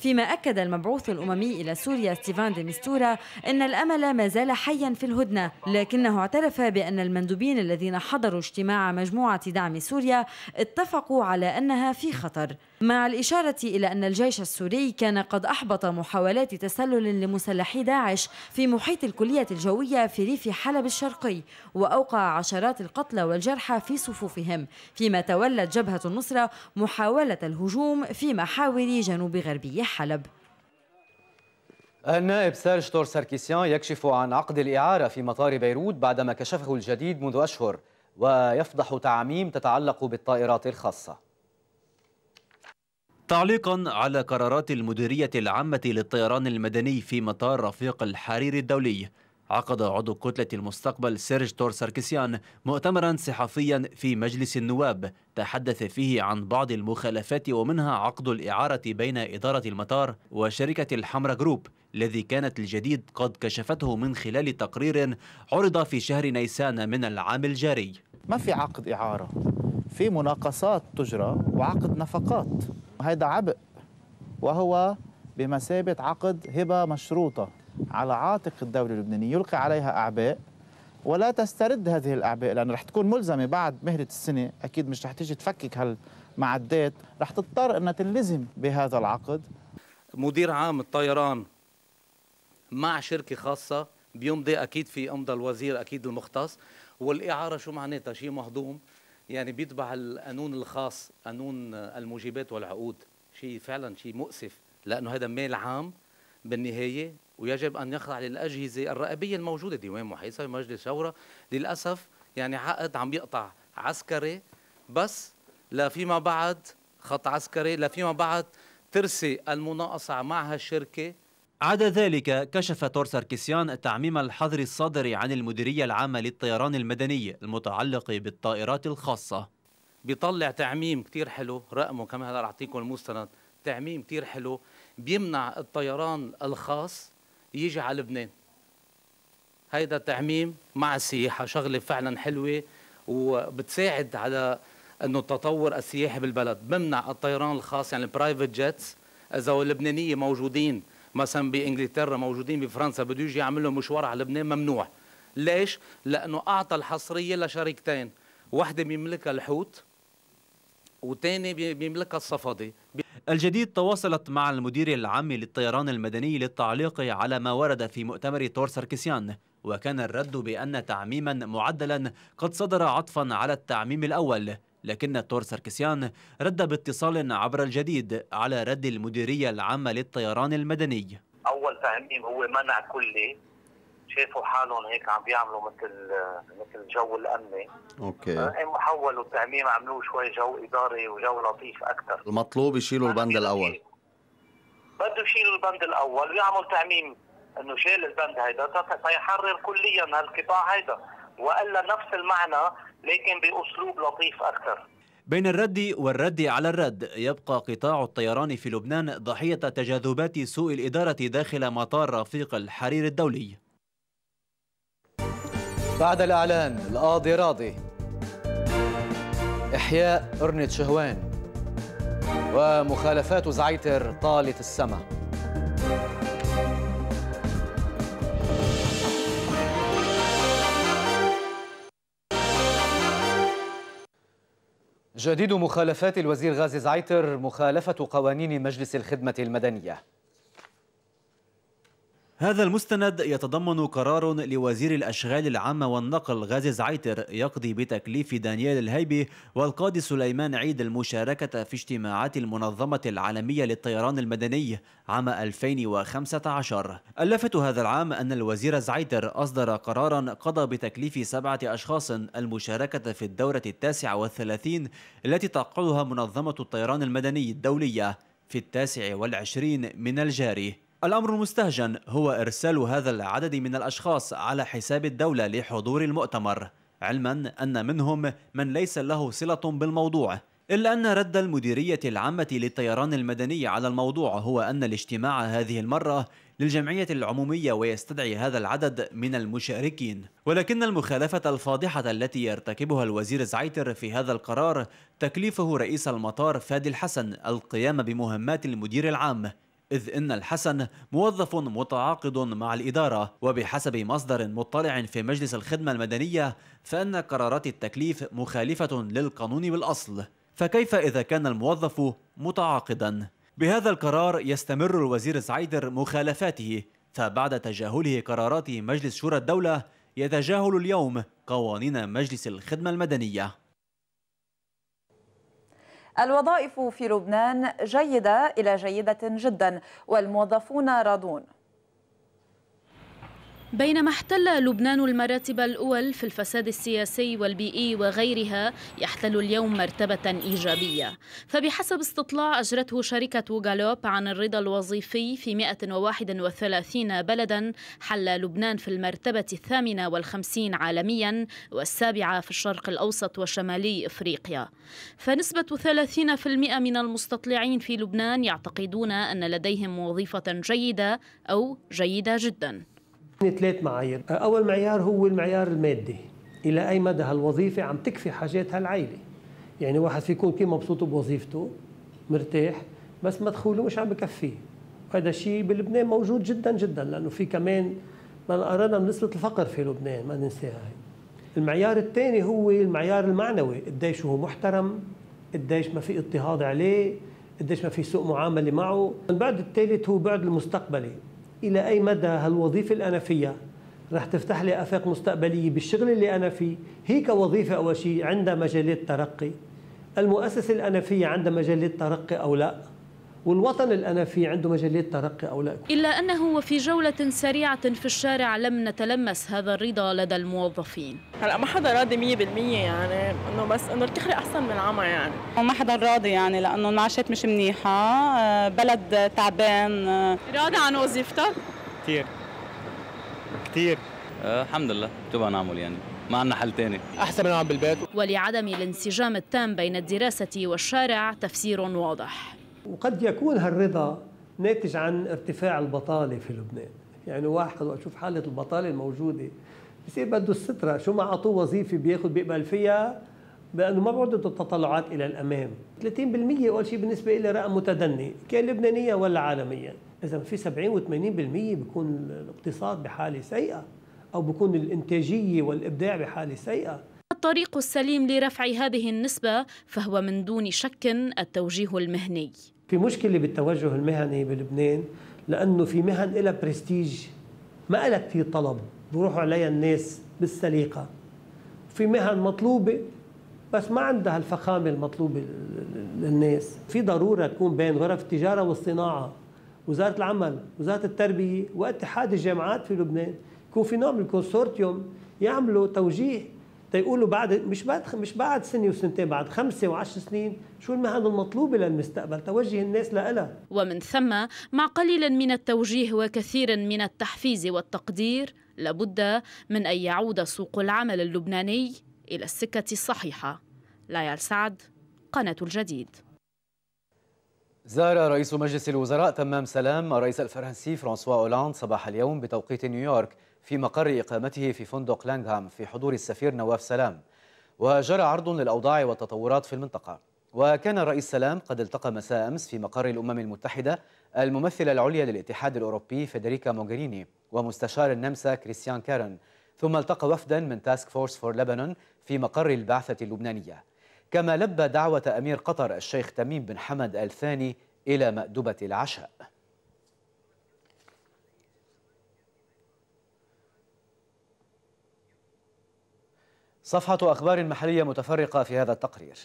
فيما أكد المبعوث الأممي إلى سوريا ستيفان دي ميستورا أن الأمل ما زال حيا في الهدنة لكنه اعترف بأن المندوبين الذين حضروا اجتماع مجموعة دعم سوريا اتفقوا على أنها في خطر مع الإشارة إلى أن الجيش السوري كان قد أحبط محاولات تسلل لمسلحي داعش في محيط الكلية الجوية في ريف حلب الشرقي وأوقع عشرات القتلى والجرحى في صفوفهم فيما تولت جبهة النصرة محاولة الهجوم في محاور جنوب غربي حلب النائب سيرج تور ساركيسيان يكشف عن عقد الإعارة في مطار بيروت بعدما كشفه الجديد منذ أشهر ويفضح تعاميم تتعلق بالطائرات الخاصة تعليقا على قرارات المديرية العامة للطيران المدني في مطار رفيق الحرير الدولي عقد عضو كتلة المستقبل سيرج تور ساركسيان مؤتمرا صحفيا في مجلس النواب تحدث فيه عن بعض المخالفات ومنها عقد الإعارة بين إدارة المطار وشركة الحمرا جروب الذي كانت الجديد قد كشفته من خلال تقرير عرض في شهر نيسان من العام الجاري ما في عقد إعارة في مناقصات تجرى وعقد نفقات هيدا عبء وهو بمثابة عقد هبة مشروطة على عاتق الدولة اللبنانية يلقي عليها أعباء ولا تسترد هذه الأعباء لأن رح تكون ملزمة بعد مهلة السنة أكيد مش رح تيجي تفكك هالمعدات رح تضطر أنها تلزم بهذا العقد مدير عام الطيران مع شركة خاصة بيمضي أكيد في أمضى الوزير أكيد المختص والإعارة شو معناتها شيء مهضوم يعني بيتبع القانون الخاص قانون الموجبات والعقود شيء فعلا شيء مؤسف لانه هذا مال عام بالنهايه ويجب ان يخضع للاجهزه الرقابيه الموجوده ديوان محيصه مجلس شورى للاسف يعني عقد عم يقطع عسكري بس لا فيما بعد خط عسكري لا فيما بعد ترسي المناقصه مع هالشركه عدا ذلك كشف تور ساركيسيان التعميم الحظري الصادر عن المديرية العامة للطيران المدني المتعلق بالطائرات الخاصة بيطلع تعميم كتير حلو رقمه كمان هلا اعطيكم المستند تعميم كتير حلو بيمنع الطيران الخاص يجي على لبنان هيدا التعميم مع السياحه شغله فعلا حلوه وبتساعد على انه التطور السياحي بالبلد بمنع الطيران الخاص يعني البرايفت جيتس اذا اللبنانيه موجودين مثلا بانجلترا موجودين بفرنسا بده يجي يعمل لهم مشوار على لبنان ممنوع ليش لانه اعطى الحصريه لشركتين واحده بيملكها الحوت وثاني بيملكها الصفدي الجديد تواصلت مع المدير العام للطيران المدني للتعليق على ما ورد في مؤتمر طور سركسيان وكان الرد بأن تعميما معدلا قد صدر عطفا على التعميم الأول لكن تور سركسيان رد باتصال عبر الجديد على رد المديرية العامة للطيران المدني أول تعميم هو منع كلي شافوا حالهم هيك عم بيعملوا مثل مثل جو الامني اوكي هم آه، إيه، حولوا التعميم عملوه شوي جو اداري وجو لطيف اكثر المطلوب يشيلوا البند الاول بده يشيلوا البند الاول ويعمل تعميم انه شال البند هيدا تيحرر كليا هالقطاع هيدا والا نفس المعنى لكن باسلوب لطيف اكثر بين الرد والرد على الرد يبقى قطاع الطيران في لبنان ضحية تجاذبات سوء الإدارة داخل مطار رفيق الحرير الدولي بعد الإعلان القاضي راضي إحياء ارنت شهوان ومخالفات زعيتر طالت السما جديد مخالفات الوزير غازي زعيتر مخالفة قوانين مجلس الخدمة المدنية هذا المستند يتضمن قرار لوزير الأشغال العامة والنقل غازي زعيتر يقضي بتكليف دانيال الهيبي والقاضي سليمان عيد المشاركة في اجتماعات المنظمة العالمية للطيران المدني عام 2015 اللفت هذا العام أن الوزير زعيتر أصدر قرارا قضى بتكليف سبعة أشخاص المشاركة في الدورة التاسعة والثلاثين التي تعقدها منظمة الطيران المدني الدولية في التاسع والعشرين من الجاري الأمر المستهجن هو إرسال هذا العدد من الأشخاص على حساب الدولة لحضور المؤتمر علما أن منهم من ليس له صلة بالموضوع إلا أن رد المديرية العامة للطيران المدني على الموضوع هو أن الاجتماع هذه المرة للجمعية العمومية ويستدعي هذا العدد من المشاركين ولكن المخالفة الفاضحة التي يرتكبها الوزير زعيتر في هذا القرار تكليفه رئيس المطار فادي الحسن القيام بمهمات المدير العام إذ إن الحسن موظف متعاقد مع الإدارة وبحسب مصدر مطلع في مجلس الخدمة المدنية فإن قرارات التكليف مخالفة للقانون بالأصل فكيف إذا كان الموظف متعاقدا؟ بهذا القرار يستمر الوزير زعيدر مخالفاته فبعد تجاهله قرارات مجلس شورى الدولة يتجاهل اليوم قوانين مجلس الخدمة المدنية الوظائف في لبنان جيدة إلى جيدة جدا والموظفون راضون بينما احتل لبنان المراتب الأول في الفساد السياسي والبيئي وغيرها يحتل اليوم مرتبة إيجابية فبحسب استطلاع أجرته شركة غالوب عن الرضا الوظيفي في 131 بلدا حل لبنان في المرتبة الثامنة والخمسين عالميا والسابعة في الشرق الأوسط وشمالي إفريقيا فنسبة 30% من المستطلعين في لبنان يعتقدون أن لديهم وظيفة جيدة أو جيدة جداً ثلاث معايير أول معيار هو المعيار المادي إلى أي مدى هالوظيفة عم تكفي حاجات هالعيلة يعني واحد في يكون كثير مبسوط بوظيفته مرتاح بس مدخوله مش عم بكفيه وهذا الشيء بلبنان موجود جدا جدا لأنه في كمان ما قرانا من الفقر في لبنان ما ننساها المعيار الثاني هو المعيار المعنوي قديش هو محترم قديش ما في اضطهاد عليه قديش ما في سوء معامله معه البعد الثالث هو بعد المستقبلي الى اي مدى هالوظيفه اللي انا فيها رح تفتح لي افاق مستقبليه بالشغل اللي انا فيه هي كوظيفه اول شيء عندها مجالات ترقي المؤسسه اللي انا فيها عندها مجالات ترقي او لا والوطن اللي أنا فيه عنده مجاليه ترقي أو لا إلا أنه وفي جولة سريعة في الشارع لم نتلمس هذا الرضا لدى الموظفين هلا ما حدا راضي 100% يعني انه بس انه الكحري احسن من العمى يعني وما حدا راضي يعني لانه المعاشات مش منيحه آه، بلد تعبان آه. راضي عن وظيفتك كثير كثير آه، الحمد لله شو نعمل يعني ما عندنا حل تاني احسن من نقعد بالبيت ولعدم الانسجام التام بين الدراسه والشارع تفسير واضح وقد يكون هالرضا ناتج عن ارتفاع البطالة في لبنان يعني واحد وقت يشوف حالة البطالة الموجودة بصير إيه بده السترة شو ما أعطوه وظيفة بياخذ بيقبل فيها بأنه ما بعد التطلعات إلى الأمام 30% أول شيء بالنسبة إلي رقم متدني كان لبنانيا ولا عالميا إذا في 70 و80% بيكون الاقتصاد بحالة سيئة أو بيكون الإنتاجية والإبداع بحالة سيئة الطريق السليم لرفع هذه النسبة فهو من دون شك التوجيه المهني في مشكله بالتوجه المهني بلبنان لانه في مهن لها برستيج ما لها كثير طلب بروحوا عليها الناس بالسليقه في مهن مطلوبه بس ما عندها الفخامه المطلوبه للناس في ضروره تكون بين غرف التجاره والصناعه وزاره العمل وزاره التربيه واتحاد الجامعات في لبنان يكون في نوع من الكونسورتيوم يعملوا توجيه تيقولوا بعد مش بعد مش بعد سنه وسنتين بعد خمسه وعشر سنين شو المهن المطلوبه للمستقبل توجه الناس لها ومن ثم مع قليل من التوجيه وكثير من التحفيز والتقدير لابد من ان يعود سوق العمل اللبناني الى السكه الصحيحه ليال سعد قناه الجديد زار رئيس مجلس الوزراء تمام سلام الرئيس الفرنسي فرانسوا أولاند صباح اليوم بتوقيت نيويورك في مقر إقامته في فندق لانغهام في حضور السفير نواف سلام وجرى عرض للأوضاع والتطورات في المنطقة وكان الرئيس سلام قد التقى مساء أمس في مقر الأمم المتحدة الممثلة العليا للاتحاد الأوروبي فيدريكا موغريني ومستشار النمسا كريستيان كارن ثم التقى وفدا من تاسك فورس فور لبنان في مقر البعثة اللبنانية كما لبى دعوة أمير قطر الشيخ تميم بن حمد الثاني إلى مأدبة العشاء صفحة أخبار محلية متفرقة في هذا التقرير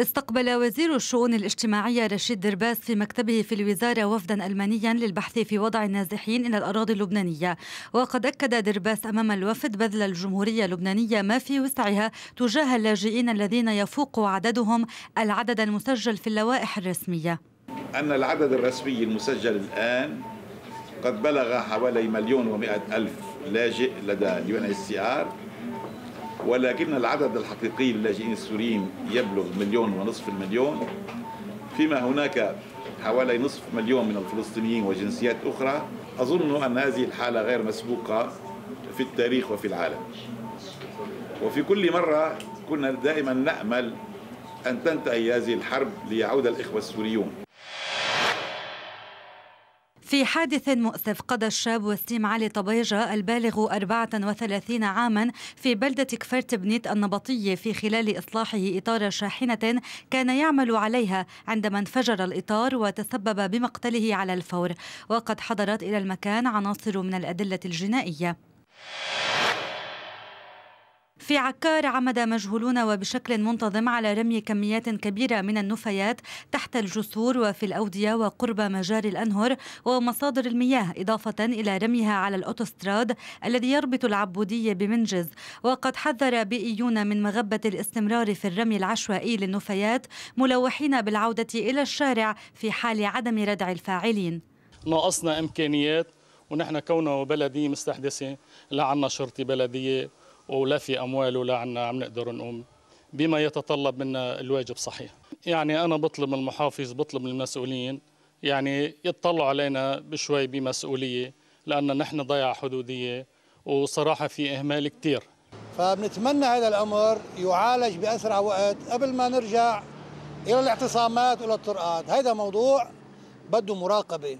استقبل وزير الشؤون الاجتماعية رشيد درباس في مكتبه في الوزارة وفدا ألمانيا للبحث في وضع النازحين إلى الأراضي اللبنانية وقد أكد درباس أمام الوفد بذل الجمهورية اللبنانية ما في وسعها تجاه اللاجئين الذين يفوق عددهم العدد المسجل في اللوائح الرسمية أن العدد الرسمي المسجل الآن قد بلغ حوالي مليون ومئة ألف لاجئ لدى اليون اس ار ولكن العدد الحقيقي للاجئين السوريين يبلغ مليون ونصف المليون فيما هناك حوالي نصف مليون من الفلسطينيين وجنسيات أخرى أظن أن هذه الحالة غير مسبوقة في التاريخ وفي العالم وفي كل مرة كنا دائما نأمل أن تنتهي هذه الحرب ليعود الإخوة السوريون في حادث مؤسف قضى الشاب وسيم علي طبيجة البالغ 34 عاما في بلدة كفرت بنيت النبطية في خلال إصلاحه إطار شاحنة كان يعمل عليها عندما انفجر الإطار وتسبب بمقتله على الفور وقد حضرت إلى المكان عناصر من الأدلة الجنائية في عكار عمد مجهولون وبشكل منتظم على رمي كميات كبيرة من النفايات تحت الجسور وفي الأودية وقرب مجاري الأنهر ومصادر المياه إضافة إلى رميها على الأوتوستراد الذي يربط العبودية بمنجز وقد حذر بيئيون من مغبة الاستمرار في الرمي العشوائي للنفايات ملوحين بالعودة إلى الشارع في حال عدم ردع الفاعلين ناقصنا إمكانيات ونحن كونه بلدية مستحدثة لا عنا شرطي بلدية ولا في اموال ولا عنا عم نقدر نقوم بما يتطلب منا الواجب صحيح يعني انا بطلب من المحافظ بطلب من المسؤولين يعني يتطلعوا علينا بشوي بمسؤوليه لان نحن ضيعه حدوديه وصراحه في اهمال كثير فبنتمنى هذا الامر يعالج باسرع وقت قبل ما نرجع الى الاعتصامات والى الطرقات هذا موضوع بده مراقبه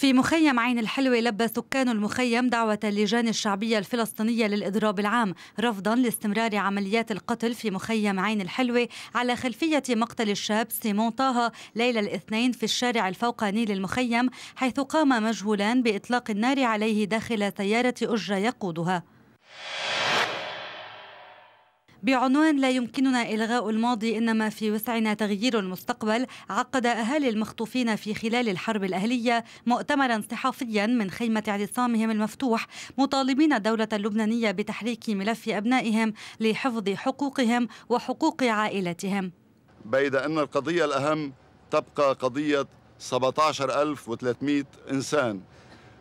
في مخيم عين الحلوة لبى سكان المخيم دعوة اللجان الشعبية الفلسطينية للإضراب العام رفضا لاستمرار عمليات القتل في مخيم عين الحلوة على خلفية مقتل الشاب سيمون طه ليلة الاثنين في الشارع الفوقاني للمخيم حيث قام مجهولان بإطلاق النار عليه داخل سيارة أجرة يقودها بعنوان لا يمكننا إلغاء الماضي إنما في وسعنا تغيير المستقبل عقد أهالي المخطوفين في خلال الحرب الأهلية مؤتمرا صحفيا من خيمة اعتصامهم المفتوح مطالبين الدولة اللبنانية بتحريك ملف أبنائهم لحفظ حقوقهم وحقوق عائلتهم بيد أن القضية الأهم تبقى قضية 17300 إنسان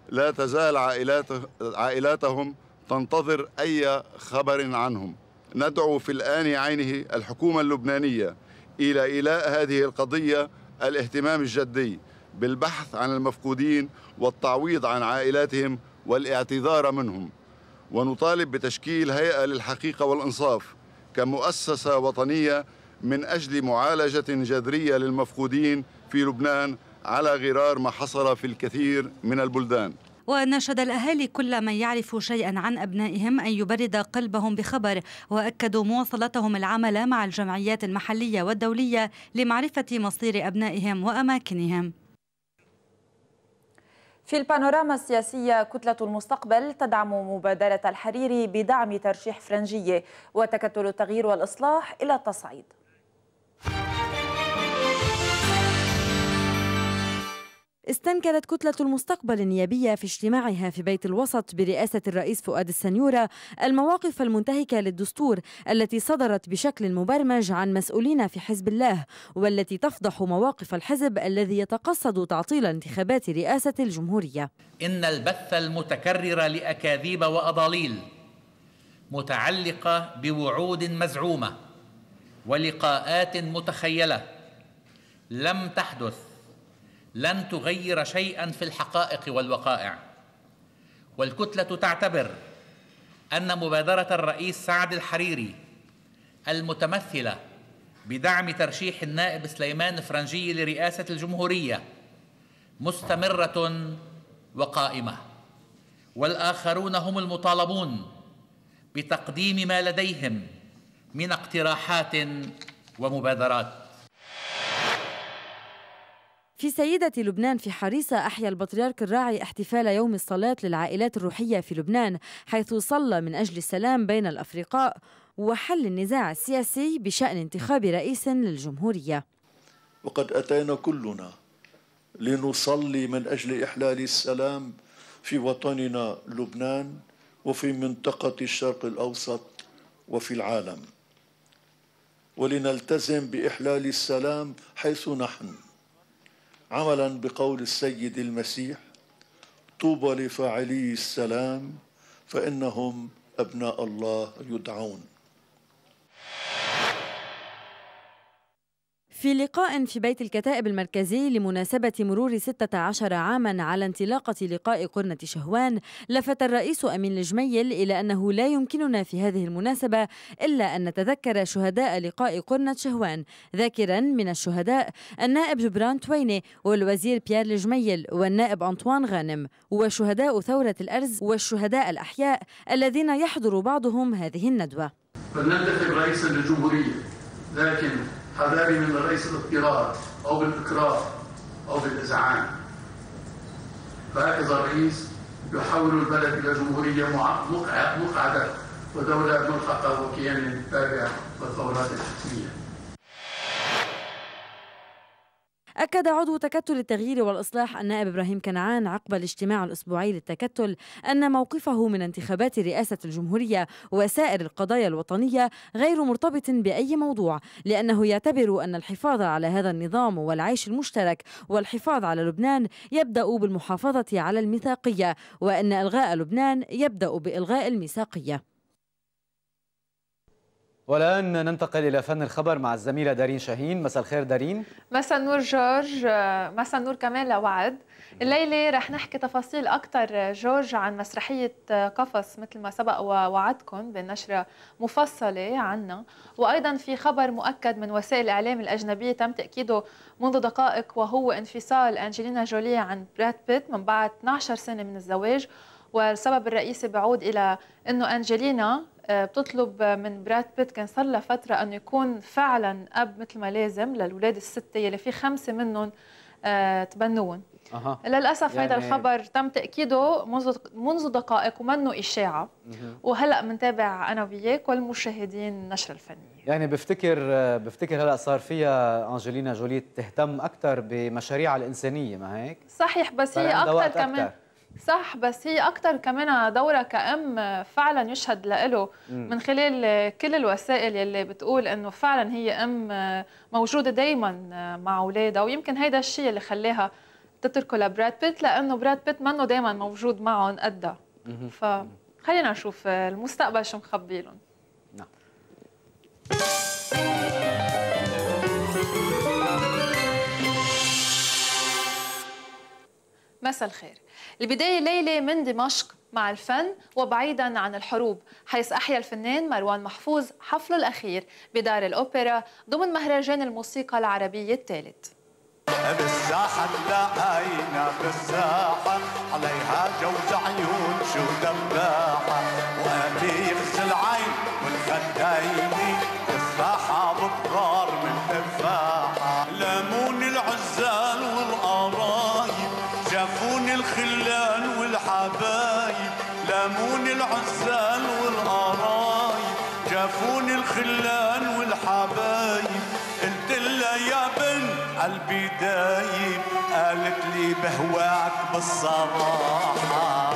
لا تزال عائلات عائلاتهم تنتظر أي خبر عنهم ندعو في الآن عينه الحكومة اللبنانية إلى إلاء هذه القضية الاهتمام الجدي بالبحث عن المفقودين والتعويض عن عائلاتهم والاعتذار منهم ونطالب بتشكيل هيئة للحقيقة والإنصاف كمؤسسة وطنية من أجل معالجة جذرية للمفقودين في لبنان على غرار ما حصل في الكثير من البلدان وناشد الأهالي كل من يعرف شيئا عن أبنائهم أن يبرد قلبهم بخبر وأكدوا مواصلتهم العمل مع الجمعيات المحلية والدولية لمعرفة مصير أبنائهم وأماكنهم في البانوراما السياسية كتلة المستقبل تدعم مبادرة الحريري بدعم ترشيح فرنجية وتكتل التغيير والإصلاح إلى التصعيد استنكرت كتلة المستقبل النيابية في اجتماعها في بيت الوسط برئاسة الرئيس فؤاد السنيورة المواقف المنتهكة للدستور التي صدرت بشكل مبرمج عن مسؤولين في حزب الله والتي تفضح مواقف الحزب الذي يتقصد تعطيل انتخابات رئاسة الجمهورية إن البث المتكرر لأكاذيب وأضاليل متعلقة بوعود مزعومة ولقاءات متخيلة لم تحدث لن تغير شيئا في الحقائق والوقائع والكتله تعتبر ان مبادره الرئيس سعد الحريري المتمثله بدعم ترشيح النائب سليمان فرنجي لرئاسه الجمهوريه مستمره وقائمه والاخرون هم المطالبون بتقديم ما لديهم من اقتراحات ومبادرات في سيدة لبنان في حريصة أحيا البطريرك الراعي احتفال يوم الصلاة للعائلات الروحية في لبنان حيث صلى من أجل السلام بين الأفرقاء وحل النزاع السياسي بشأن انتخاب رئيس للجمهورية وقد أتينا كلنا لنصلي من أجل إحلال السلام في وطننا لبنان وفي منطقة الشرق الأوسط وفي العالم ولنلتزم بإحلال السلام حيث نحن عملا بقول السيد المسيح طوبى لفاعلي السلام فانهم ابناء الله يدعون في لقاء في بيت الكتائب المركزي لمناسبة مرور 16 عاما على انطلاقة لقاء قرنة شهوان لفت الرئيس أمين الجميل إلى أنه لا يمكننا في هذه المناسبة إلا أن نتذكر شهداء لقاء قرنة شهوان ذاكرا من الشهداء النائب جبران تويني والوزير بيير الجميل والنائب أنطوان غانم وشهداء ثورة الأرز والشهداء الأحياء الذين يحضر بعضهم هذه الندوة فلننتخب رئيسا للجمهورية لكن هذان من الرئيس الاضطرار أو بالإكراه أو بالاذعان فهكذا الرئيس يحول البلد إلى جمهورية مقعدة ودولة ملحقة وكيان تابع والثورات الحكميه أكد عضو تكتل التغيير والإصلاح النائب إبراهيم كنعان عقب الاجتماع الأسبوعي للتكتل أن موقفه من انتخابات رئاسة الجمهورية وسائر القضايا الوطنية غير مرتبط بأي موضوع لأنه يعتبر أن الحفاظ على هذا النظام والعيش المشترك والحفاظ على لبنان يبدأ بالمحافظة على الميثاقية وأن إلغاء لبنان يبدأ بإلغاء الميثاقية والآن ننتقل إلى فن الخبر مع الزميلة دارين شاهين مساء الخير دارين مساء النور جورج آه، مساء النور كمان لوعد الليلة رح نحكي تفاصيل أكثر آه، جورج عن مسرحية آه، قفص مثل ما سبق ووعدكم بنشرة مفصلة عنا وأيضا في خبر مؤكد من وسائل الإعلام الأجنبية تم تأكيده منذ دقائق وهو انفصال أنجلينا جولي عن براد بيت من بعد 12 سنة من الزواج والسبب الرئيسي بعود إلى أنه أنجلينا آه، بتطلب من براد بيت كان صار له فتره انه يكون فعلا اب مثل ما لازم للاولاد السته يلي في خمسه منهم آه، تبنون أه. للاسف يعني... هذا الخبر تم تاكيده منذ منذ دقائق ومنه اشاعه وهلا منتابع انا وياك والمشاهدين النشره الفنيه يعني بفتكر بفتكر هلا صار فيها انجلينا جوليت تهتم اكثر بمشاريعها الانسانيه ما هيك صحيح بس هي اكثر كمان أكتر. صح بس هي اكثر كمان دورها كأم فعلا يشهد له من خلال كل الوسائل اللي بتقول انه فعلا هي ام موجوده دائما مع اولادها ويمكن هيدا الشيء اللي خلاها تتركه لبراد بيت لانه براد بيت منه دائما موجود معهم قدها فخلينا نشوف المستقبل شو مخبي لهم نعم مساء الخير البداية ليلة من دمشق مع الفن وبعيدا عن الحروب حيث أحيا الفنان مروان محفوظ حفله الأخير بدار الأوبرا ضمن مهرجان الموسيقى العربية الثالث بالساحة لقينا بالساحة عليها جوز عيون شو دباحة وأمير دايم قالت لي بهواك بالصراحة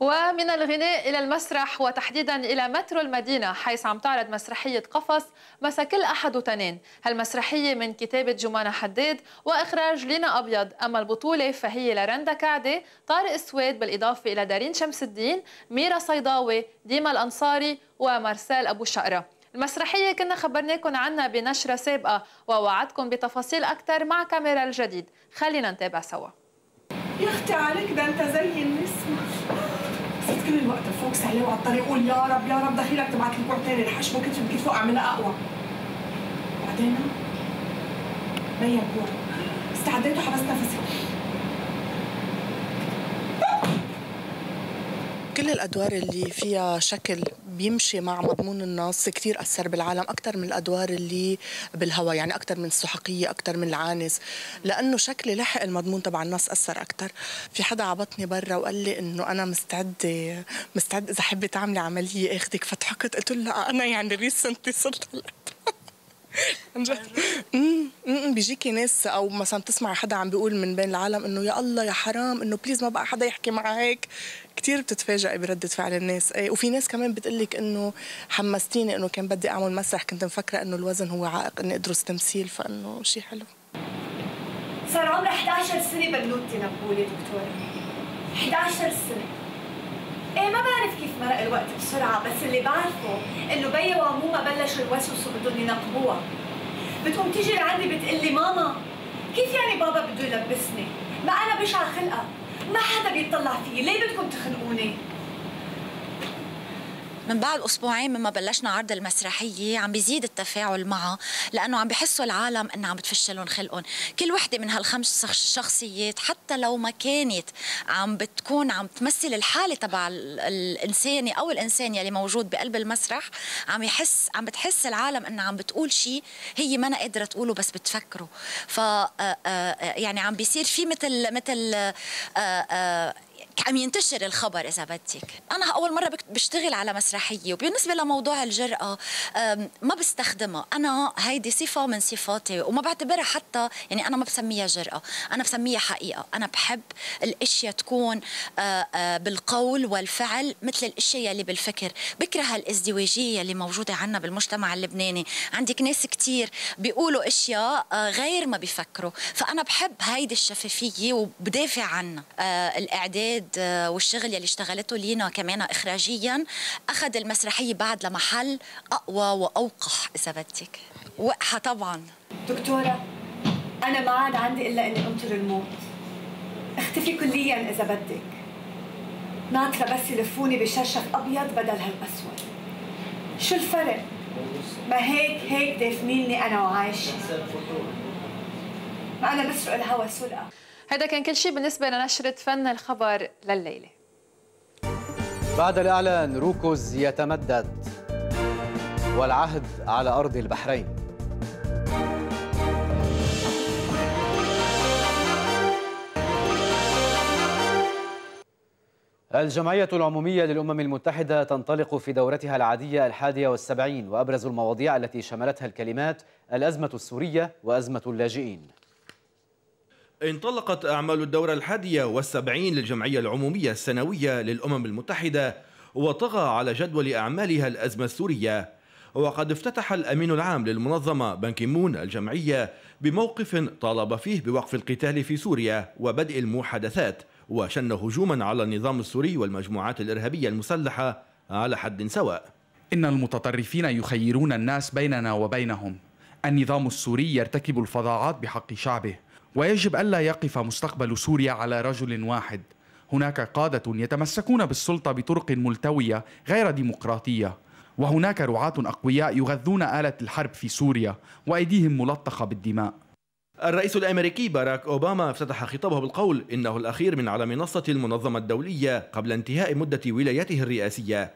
ومن الغناء إلى المسرح وتحديدا إلى مترو المدينة حيث عم تعرض مسرحية قفص مسا كل أحد وتنين هالمسرحية من كتابة جمانة حداد وإخراج لينا أبيض أما البطولة فهي لرندا كعدة طارق السويد بالإضافة إلى دارين شمس الدين ميرا صيداوي ديما الأنصاري ومارسيل أبو شقرة المسرحية كنا خبرناكم عنها بنشرة سابقة ووعدكم بتفاصيل أكثر مع كاميرا الجديد خلينا نتابع سوا يا اختي عليك ده انت زي النسمة صرت كل الوقت فوق سهلة وعلى الطريق قول يا رب يا رب دخيلك تبعت لي كوع تاني الحش ممكن تبقي فوق اعملها اقوى بعدين بيا كوع استعديت وحبست نفسي كل الادوار اللي فيها شكل بيمشي مع مضمون النص كثير اثر بالعالم اكثر من الادوار اللي بالهوى يعني اكثر من السحقيه اكثر من العانس لانه شكلي لحق المضمون تبع النص اثر اكثر في حدا عبطني برا وقال لي انه انا مستعده مستعد اذا حبي تعملي عمليه اخذك فضحكت قلت له لا انا يعني ريسنتلي صرت أمم،, امم بيجيكي ناس او مثلا تسمع حدا عم بيقول من بين العالم انه يا الله يا حرام انه بليز ما بقى حدا يحكي معك كثير بتتفاجئي برده فعل الناس إيه، وفي ناس كمان بتقلك انه حمستيني انه كان بدي اعمل مسرح كنت مفكره انه الوزن هو عائق اني ادرس تمثيل فانه شيء حلو صار عمري 11 سنه بنوتي نبولي دكتوره 11 سنه ايه ما بعرف كيف مرق الوقت بسرعه بس اللي بعرفه انه بيا وعموما بلشوا يوسوسوا بدهم ينقبوها بتقوم تيجي لعندي بتقلي ماما كيف يعني بابا بده يلبسني ما انا بشع خلقه ما حدا بيطلع فيي ليه بدكم تخنقوني من بعد اسبوعين مما بلشنا عرض المسرحيه عم بيزيد التفاعل معها لانه عم بحسوا العالم انه عم بتفشلهم خلقهم كل وحده من هالخمس شخصيات حتى لو ما كانت عم بتكون عم تمثل الحاله تبع الانسانه او الانسان يلي موجود بقلب المسرح عم يحس عم بتحس العالم انه عم بتقول شيء هي ما أنا قادره تقوله بس بتفكره ف آه، آه، آه، يعني عم بيصير في مثل مثل عم ينتشر الخبر اذا بدك انا اول مره بشتغل على مسرحيه وبالنسبه لموضوع الجراه ما بستخدمها انا هيدي صفه من صفاتي وما بعتبرها حتى يعني انا ما بسميها جراه انا بسميها حقيقه انا بحب الاشياء تكون آه، آه، بالقول والفعل مثل الاشياء اللي بالفكر بكره الازدواجيه اللي موجوده عندنا بالمجتمع اللبناني عندك ناس كثير بيقولوا اشياء آه، غير ما بيفكروا فانا بحب هيدي الشفافيه وبدافع عنها الاعداد بعد آه، والشغل يلي اشتغلته لينا كمان اخراجيا اخذ المسرحيه بعد لمحل اقوى واوقح اذا بدك وقحه طبعا دكتوره انا ما عاد عندي الا اني انطر الموت اختفي كليا اذا بدك ناطره بس يلفوني بشرشف ابيض بدل هالاسود شو الفرق ما هيك هيك دافنيني انا وعايشه ما انا بسرق الهوا سرقه هذا كان كل شيء بالنسبة لنشرة فن الخبر لليلة بعد الإعلان روكوز يتمدد والعهد على أرض البحرين الجمعية العمومية للأمم المتحدة تنطلق في دورتها العادية الحادية والسبعين وأبرز المواضيع التي شملتها الكلمات الأزمة السورية وأزمة اللاجئين انطلقت أعمال الدورة الحادية والسبعين للجمعية العمومية السنوية للأمم المتحدة وطغى على جدول أعمالها الأزمة السورية وقد افتتح الأمين العام للمنظمة مون الجمعية بموقف طالب فيه بوقف القتال في سوريا وبدء المحادثات وشن هجوما على النظام السوري والمجموعات الإرهابية المسلحة على حد سواء إن المتطرفين يخيرون الناس بيننا وبينهم النظام السوري يرتكب الفظاعات بحق شعبه ويجب ألا يقف مستقبل سوريا على رجل واحد هناك قادة يتمسكون بالسلطة بطرق ملتوية غير ديمقراطية وهناك رعاة أقوياء يغذون آلة الحرب في سوريا وأيديهم ملطخة بالدماء الرئيس الامريكي باراك اوباما افتتح خطابه بالقول انه الاخير من على منصه المنظمه الدوليه قبل انتهاء مده ولايته الرئاسيه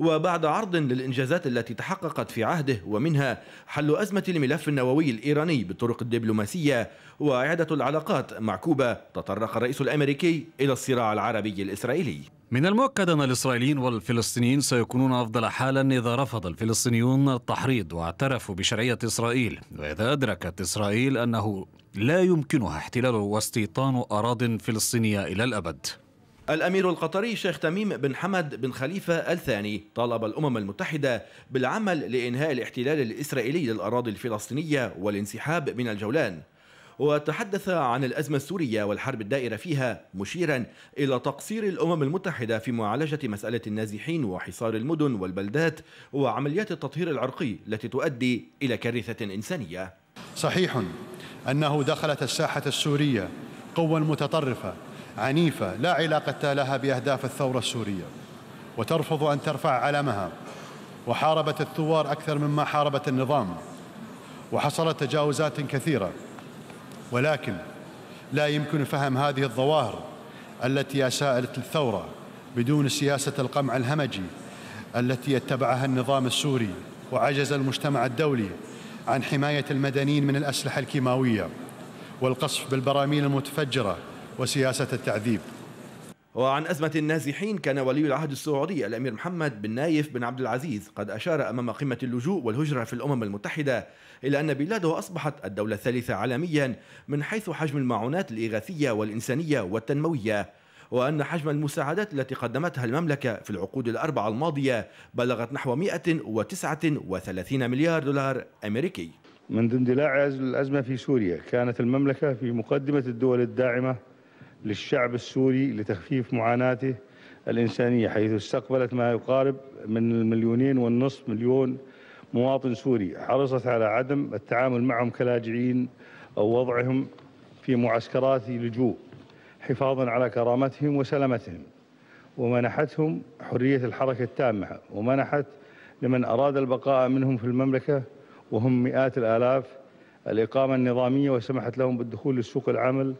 وبعد عرض للإنجازات التي تحققت في عهده ومنها حل أزمة الملف النووي الإيراني بالطرق الدبلوماسية وإعادة العلاقات مع كوبا تطرق الرئيس الأمريكي إلى الصراع العربي الإسرائيلي من المؤكد أن الإسرائيليين والفلسطينيين سيكونون أفضل حالا إذا رفض الفلسطينيون التحريض واعترفوا بشرعية إسرائيل وإذا أدركت إسرائيل أنه لا يمكنها احتلال واستيطان أراض فلسطينية إلى الأبد الأمير القطري شيخ تميم بن حمد بن خليفة الثاني طالب الأمم المتحدة بالعمل لإنهاء الاحتلال الإسرائيلي للأراضي الفلسطينية والانسحاب من الجولان وتحدث عن الأزمة السورية والحرب الدائرة فيها مشيرا إلى تقصير الأمم المتحدة في معالجة مسألة النازحين وحصار المدن والبلدات وعمليات التطهير العرقي التي تؤدي إلى كارثة إنسانية صحيح أنه دخلت الساحة السورية قوة متطرفة عنيفة لا علاقة لها بأهداف الثورة السورية وترفض أن ترفع علمها وحاربت الثوار أكثر مما حاربت النظام وحصلت تجاوزات كثيرة ولكن لا يمكن فهم هذه الظواهر التي أساءلت الثورة بدون سياسة القمع الهمجي التي اتبعها النظام السوري وعجز المجتمع الدولي عن حماية المدنيين من الأسلحة الكيماوية والقصف بالبراميل المتفجرة وسياسة التعذيب وعن أزمة النازحين كان ولي العهد السعودي الأمير محمد بن نايف بن عبد العزيز قد أشار أمام قمة اللجوء والهجرة في الأمم المتحدة إلى أن بلاده أصبحت الدولة الثالثة عالميا من حيث حجم المعونات الإغاثية والإنسانية والتنموية وأن حجم المساعدات التي قدمتها المملكة في العقود الأربعة الماضية بلغت نحو 139 مليار دولار أمريكي منذ اندلاع الأزمة في سوريا كانت المملكة في مقدمة الدول الداعمة للشعب السوري لتخفيف معاناته الإنسانية حيث استقبلت ما يقارب من المليونين والنصف مليون مواطن سوري حرصت على عدم التعامل معهم كلاجئين أو وضعهم في معسكرات لجوء حفاظا على كرامتهم وسلامتهم ومنحتهم حرية الحركة التامة ومنحت لمن أراد البقاء منهم في المملكة وهم مئات الآلاف الإقامة النظامية وسمحت لهم بالدخول لسوق العمل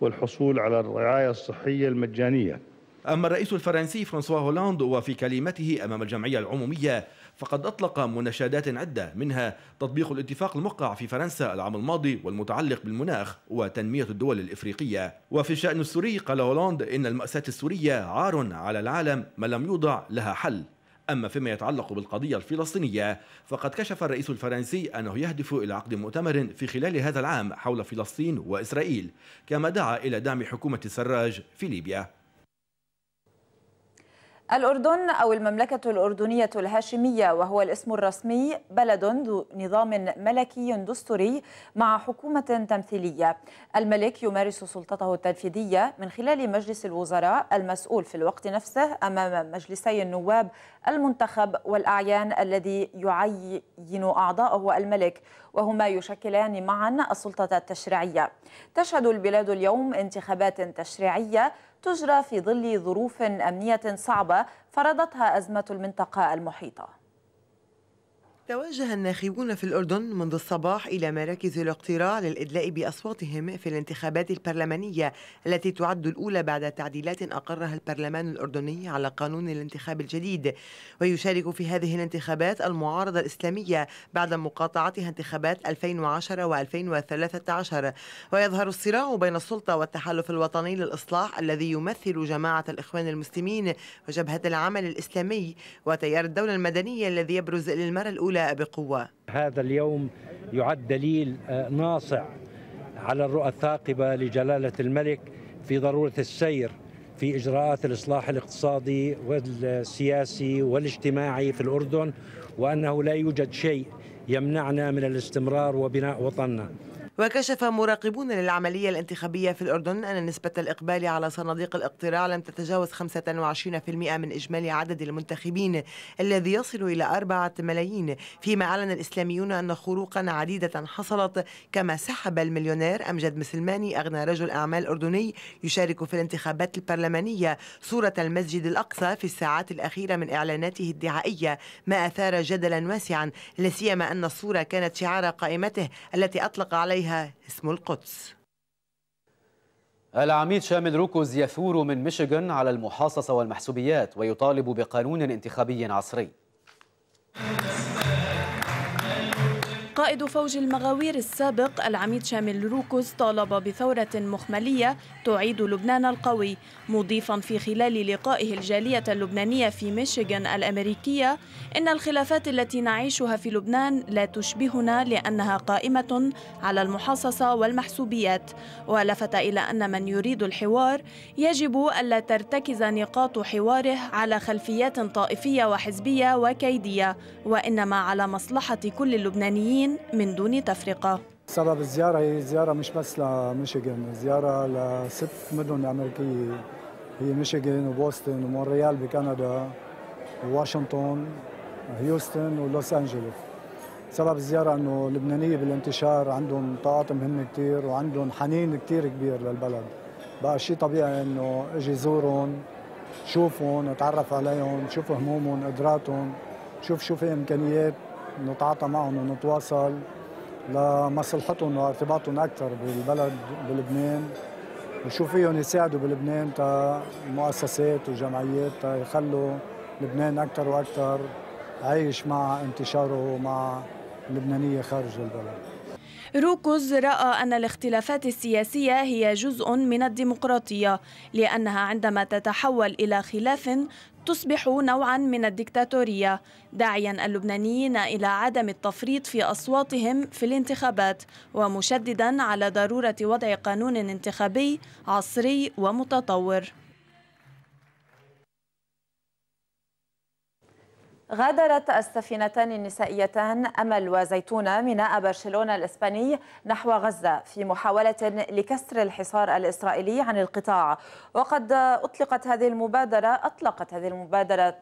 والحصول على الرعاية الصحية المجانية أما الرئيس الفرنسي فرانسوا هولاند وفي كلمته أمام الجمعية العمومية فقد أطلق مناشدات عدة منها تطبيق الاتفاق الموقع في فرنسا العام الماضي والمتعلق بالمناخ وتنمية الدول الإفريقية وفي الشأن السوري قال هولاند إن المأساة السورية عار على العالم ما لم يوضع لها حل أما فيما يتعلق بالقضية الفلسطينية فقد كشف الرئيس الفرنسي أنه يهدف إلى عقد مؤتمر في خلال هذا العام حول فلسطين وإسرائيل كما دعا إلى دعم حكومة السراج في ليبيا الأردن أو المملكة الأردنية الهاشمية وهو الاسم الرسمي بلد ذو نظام ملكي دستوري مع حكومة تمثيلية الملك يمارس سلطته التنفيذية من خلال مجلس الوزراء المسؤول في الوقت نفسه أمام مجلسي النواب المنتخب والأعيان الذي يعين أعضاءه الملك وهما يشكلان معا السلطة التشريعية تشهد البلاد اليوم انتخابات تشريعية تجرى في ظل ظروف أمنية صعبة فرضتها أزمة المنطقة المحيطة توجه الناخبون في الأردن منذ الصباح إلى مراكز الاقتراع للإدلاء بأصواتهم في الانتخابات البرلمانية التي تعد الأولى بعد تعديلات أقرها البرلمان الأردني على قانون الانتخاب الجديد ويشارك في هذه الانتخابات المعارضة الإسلامية بعد مقاطعتها انتخابات 2010 و2013 ويظهر الصراع بين السلطة والتحالف الوطني للإصلاح الذي يمثل جماعة الإخوان المسلمين وجبهة العمل الإسلامي وتيار الدولة المدنية الذي يبرز للمرة الأولى بقوة هذا اليوم يعد دليل آه، ناصع على الرؤى الثاقبة لجلالة الملك في ضرورة السير في إجراءات الإصلاح الاقتصادي والسياسي والاجتماعي في الأردن وأنه لا يوجد شيء يمنعنا من الاستمرار وبناء وطننا وكشف مراقبون للعملية الانتخابية في الأردن أن نسبة الإقبال على صناديق الاقتراع لم تتجاوز 25% من إجمالي عدد المنتخبين الذي يصل إلى 4 ملايين فيما أعلن الإسلاميون أن خروقا عديدة حصلت كما سحب المليونير أمجد مسلماني أغنى رجل أعمال أردني يشارك في الانتخابات البرلمانية صورة المسجد الأقصى في الساعات الأخيرة من إعلاناته الدعائية ما أثار جدلا واسعا لا سيما أن الصورة كانت شعار قائمته التي أطلق عليها اسم القدس العميد شامل روكوز يثور من ميشيغان على المحاصصة والمحسوبيات ويطالب بقانون انتخابي عصري قائد فوج المغاوير السابق العميد شامل روكوز طالب بثورة مخملية تعيد لبنان القوي مضيفا في خلال لقائه الجالية اللبنانية في ميشيغان الأمريكية إن الخلافات التي نعيشها في لبنان لا تشبهنا لأنها قائمة على المحاصصة والمحسوبيات ولفت إلى أن من يريد الحوار يجب ألا ترتكز نقاط حواره على خلفيات طائفية وحزبية وكيدية وإنما على مصلحة كل اللبنانيين من دون تفرقة سبب الزيارة هي زيارة مش بس لميشيغان زيارة لست مدن أمريكية هي ميشيغان وبوسطن ومونريال بكندا وواشنطن هيوستن ولوس أنجلوس سبب الزيارة أنه اللبنانية بالانتشار عندهم طاقات مهمة كتير وعندهم حنين كتير كبير للبلد بقى شيء طبيعي أنه أجي زورهم شوفهم اتعرف عليهم شوف همومهم قدراتهم شوف شو في إمكانيات نتعاطى معهم ونتواصل لمصلحتهم وارتباطهم اكثر بالبلد بلبنان وشو فيهم يساعدوا بلبنان تا مؤسسات وجمعيات تا يخلوا لبنان اكثر واكثر عايش مع انتشاره ومع اللبنانيه خارج البلد. روكوز رأى أن الاختلافات السياسية هي جزء من الديمقراطية لأنها عندما تتحول إلى خلاف تصبح نوعا من الدكتاتورية داعيا اللبنانيين إلى عدم التفريط في أصواتهم في الانتخابات ومشددا على ضرورة وضع قانون انتخابي عصري ومتطور غادرت السفينتان النسائيتان أمل وزيتونة ميناء برشلونة الإسباني نحو غزة في محاولة لكسر الحصار الإسرائيلي عن القطاع وقد أطلقت هذه المبادرة أطلقت هذه المبادرة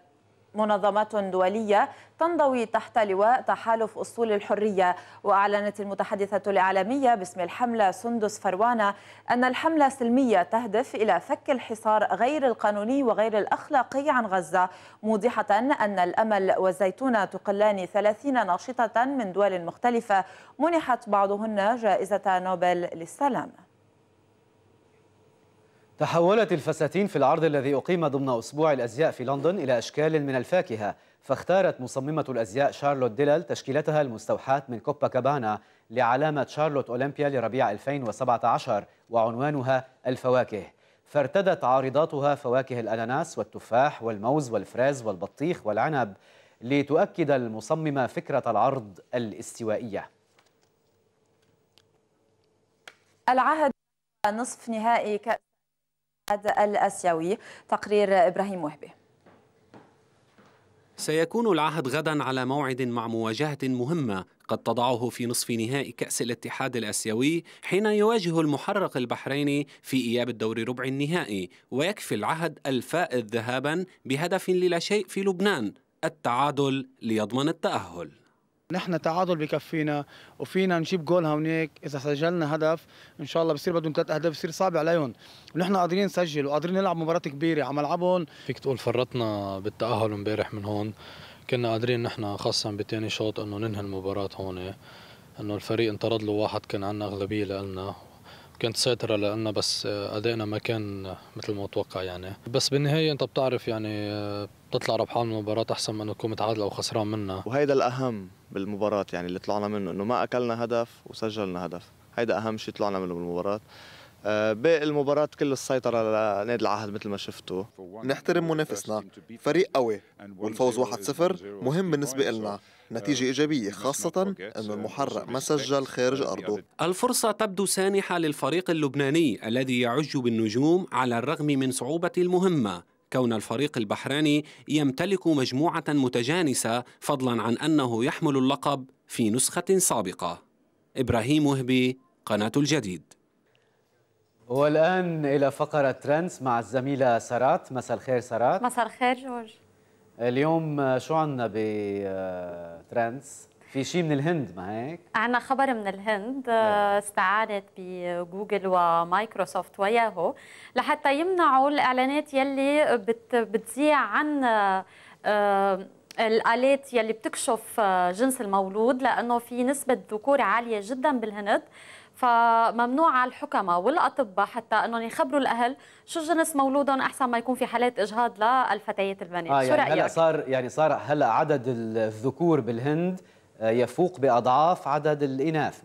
منظمات دولية تنضوي تحت لواء تحالف أسطول الحرية وأعلنت المتحدثة الإعلامية باسم الحملة سندس فروانة أن الحملة سلمية تهدف إلى فك الحصار غير القانوني وغير الأخلاقي عن غزة موضحة أن الأمل والزيتونة تقلان 30 ناشطة من دول مختلفة منحت بعضهن جائزة نوبل للسلام تحولت الفساتين في العرض الذي أقيم ضمن أسبوع الأزياء في لندن إلى أشكال من الفاكهة فاختارت مصممة الأزياء شارلوت ديلل تشكيلتها المستوحاة من كوبا كابانا لعلامة شارلوت أولمبيا لربيع 2017 وعنوانها الفواكه فارتدت عارضاتها فواكه الأناناس والتفاح والموز والفراز والبطيخ والعنب لتؤكد المصممة فكرة العرض الاستوائية العهد نصف نهائي كأس الآسيوي تقرير إبراهيم وهبي سيكون العهد غدا على موعد مع مواجهة مهمة قد تضعه في نصف نهائي كأس الاتحاد الآسيوي حين يواجه المحرق البحريني في إياب الدور ربع النهائي ويكفي العهد الفائز ذهابا بهدف للا شيء في لبنان التعادل ليضمن التأهل نحن تعادل بكفينا وفينا نجيب جول هونيك اذا سجلنا هدف ان شاء الله بصير بدهم ثلاث اهداف بصير صعب عليهم ونحن قادرين نسجل وقادرين نلعب مباراه كبيره على ملعبهم فيك تقول فرطنا بالتاهل امبارح من هون كنا قادرين نحن خاصه بثاني شوط انه ننهي المباراه هون انه الفريق انطرد له واحد كان عندنا اغلبيه لنا كانت سيطرة لأن بس أدائنا ما كان مثل ما توقع يعني بس بالنهاية أنت بتعرف يعني تطلع ربحان من المباراة أحسن من تكون متعادلة وخسران منها وهيدا الأهم بالمباراة يعني اللي طلعنا منه إنه ما أكلنا هدف وسجلنا هدف هيدا أهم شيء طلعنا منه بالمباراة آه، باقي المباراة كل السيطرة لنادي العهد مثل ما شفتوا نحترم منافسنا فريق قوي والفوز 1-0 مهم بالنسبة لنا نتيجة إيجابية خاصة أن المحرق ما سجل خارج أرضه الفرصة تبدو سانحة للفريق اللبناني الذي يعج بالنجوم على الرغم من صعوبة المهمة كون الفريق البحريني يمتلك مجموعة متجانسة فضلا عن أنه يحمل اللقب في نسخة سابقة إبراهيم وهبي قناة الجديد والآن إلى فقرة ترانس مع الزميلة سارات مساء الخير سارات مساء الخير جورج اليوم شو عندنا بترندز؟ آه، في شيء من الهند ما هيك؟ عنا خبر من الهند استعانت بجوجل ومايكروسوفت وياهو لحتى يمنعوا الاعلانات يلي بت بتذيع عن آه، الالات يلي بتكشف آه، جنس المولود لانه في نسبه ذكور عاليه جدا بالهند فممنوع على الحكماء والاطباء حتى انهم يخبروا الاهل شو جنس مولودهم احسن ما يكون في حالات اجهاض للفتيات البنات آه شو يعني رايك هلا صار يعني صار هلا عدد الذكور بالهند آه، يفوق باضعاف عدد الاناث 100%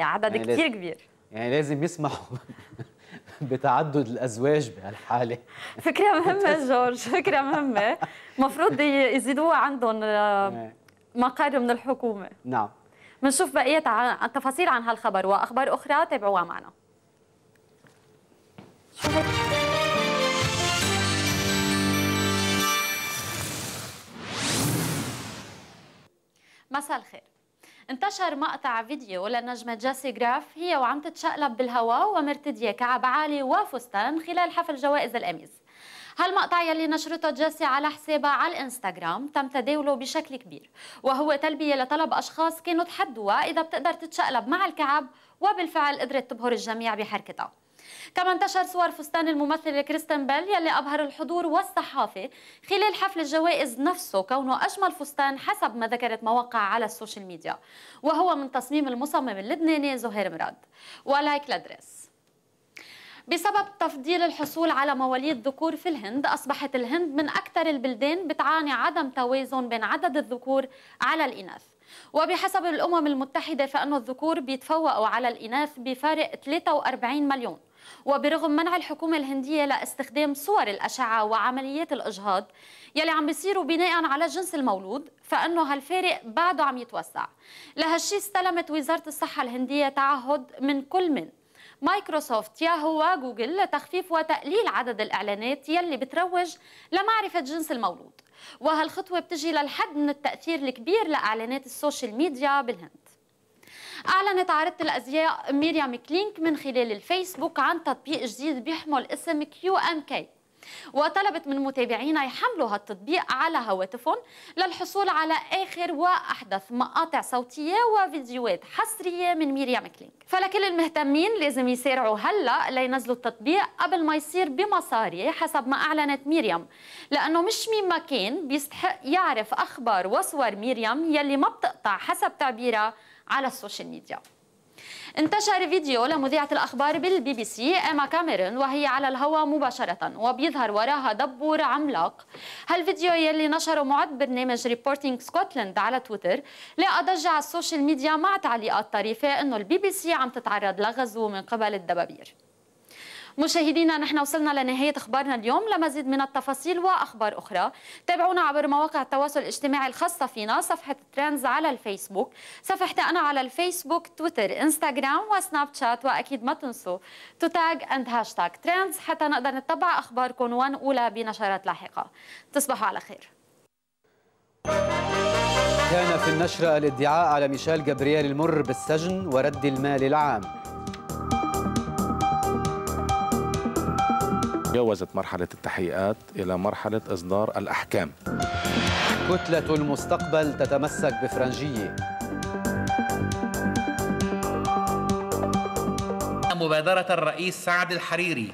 عدد يعني كثير كبير يعني لازم يسمحوا بتعدد الازواج بهالحاله فكره مهمه جورج فكره مهمه المفروض يزيدوها عندهم آه، نعم. مقر من الحكومه نعم بنشوف بقيه تفاصيل عن هالخبر واخبار اخرى تابعوها معنا شو مساء الخير انتشر مقطع فيديو للنجمة جاسي جراف هي وعم تتشقلب بالهواء ومرتدية كعب عالي وفستان خلال حفل جوائز الأميز هالمقطع يلي نشرته جاسي على حسابها على الانستغرام تم تداوله بشكل كبير وهو تلبية لطلب أشخاص كانوا تحدوها إذا بتقدر تتشقلب مع الكعب وبالفعل قدرت تبهر الجميع بحركتها كما انتشر صور فستان الممثلة كريستن بيل يلي أبهر الحضور والصحافة خلال حفل الجوائز نفسه كونه أجمل فستان حسب ما ذكرت مواقع على السوشيال ميديا وهو من تصميم المصمم اللبناني زهير مراد ولايك لدرس بسبب تفضيل الحصول على مواليد ذكور في الهند أصبحت الهند من أكثر البلدان بتعاني عدم توازن بين عدد الذكور على الإناث وبحسب الأمم المتحدة فإن الذكور بيتفوقوا على الإناث بفارق 43 مليون وبرغم منع الحكومة الهندية لاستخدام صور الأشعة وعمليات الإجهاض يلي عم بيصيروا بناء على جنس المولود فانه هالفارق بعده عم يتوسع لهالشي استلمت وزاره الصحه الهنديه تعهد من كل من مايكروسوفت ياهو وجوجل لتخفيف وتقليل عدد الاعلانات يلي بتروج لمعرفه جنس المولود وهالخطوه بتجي للحد من التاثير الكبير لاعلانات السوشيال ميديا بالهند أعلنت عارضة الأزياء ميريام كلينك من خلال الفيسبوك عن تطبيق جديد بيحمل اسم كيو أم كي وطلبت من متابعينا يحملوا هالتطبيق على هواتفهم للحصول على آخر وأحدث مقاطع صوتية وفيديوهات حصرية من ميريام كلينك فلكل المهتمين لازم يسارعوا هلا لينزلوا التطبيق قبل ما يصير بمصاري حسب ما أعلنت ميريام لأنه مش مين ما كان بيستحق يعرف أخبار وصور ميريام يلي ما بتقطع حسب تعبيرها على السوشيال ميديا انتشر فيديو لمذيعة الأخبار بالبي بي سي إيما كاميرون وهي على الهواء مباشرة وبيظهر وراها دبور عملاق هالفيديو يلي نشره معد برنامج ريبورتينج سكوتلند على تويتر لقى ضجة على السوشيال ميديا مع تعليقات طريفة إنه البي بي سي عم تتعرض لغزو من قبل الدبابير مشاهدينا نحن وصلنا لنهاية اخبارنا اليوم لمزيد من التفاصيل واخبار اخرى تابعونا عبر مواقع التواصل الاجتماعي الخاصة فينا صفحة ترندز على الفيسبوك صفحتي انا على الفيسبوك تويتر انستغرام وسناب شات واكيد ما تنسوا تتاج اند هاشتاج ترندز حتى نقدر نتبع اخباركم ونقولها بنشرات لاحقة تصبحوا على خير كان في النشرة الادعاء على ميشيل جابرييل المر بالسجن ورد المال العام تجاوزت مرحلة التحقيقات إلى مرحلة إصدار الأحكام كتلة المستقبل تتمسك بفرنجية مبادرة الرئيس سعد الحريري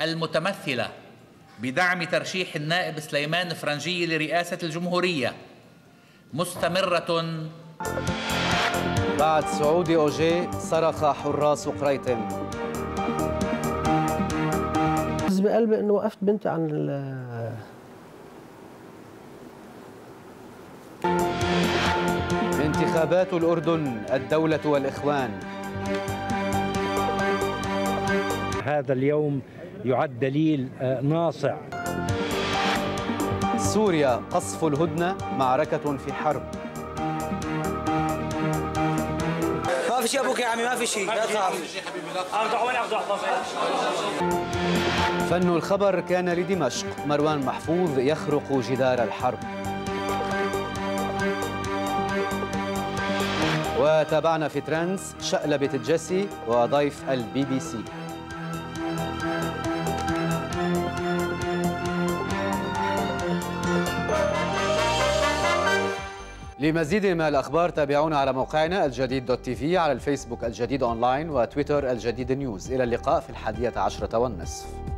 المتمثلة بدعم ترشيح النائب سليمان فرنجي لرئاسة الجمهورية مستمرة بعد سعود أوجي صرخ حراس قريتم بحس بقلبي انه وقفت بنتي عن ال انتخابات الأردن الدولة والإخوان هذا اليوم يعد دليل آه، ناصع سوريا قصف الهدنة معركة في حرب ما في شيء أبوك يا عمي ما في شيء لا تخاف أفضح وين أفضح فن الخبر كان لدمشق مروان محفوظ يخرق جدار الحرب وتابعنا في ترانس شقلبة جيسي وضيف البي بي سي لمزيد من الاخبار تابعونا على موقعنا الجديد دوت تي في على الفيسبوك الجديد اونلاين وتويتر الجديد نيوز الى اللقاء في الحادية عشرة والنصف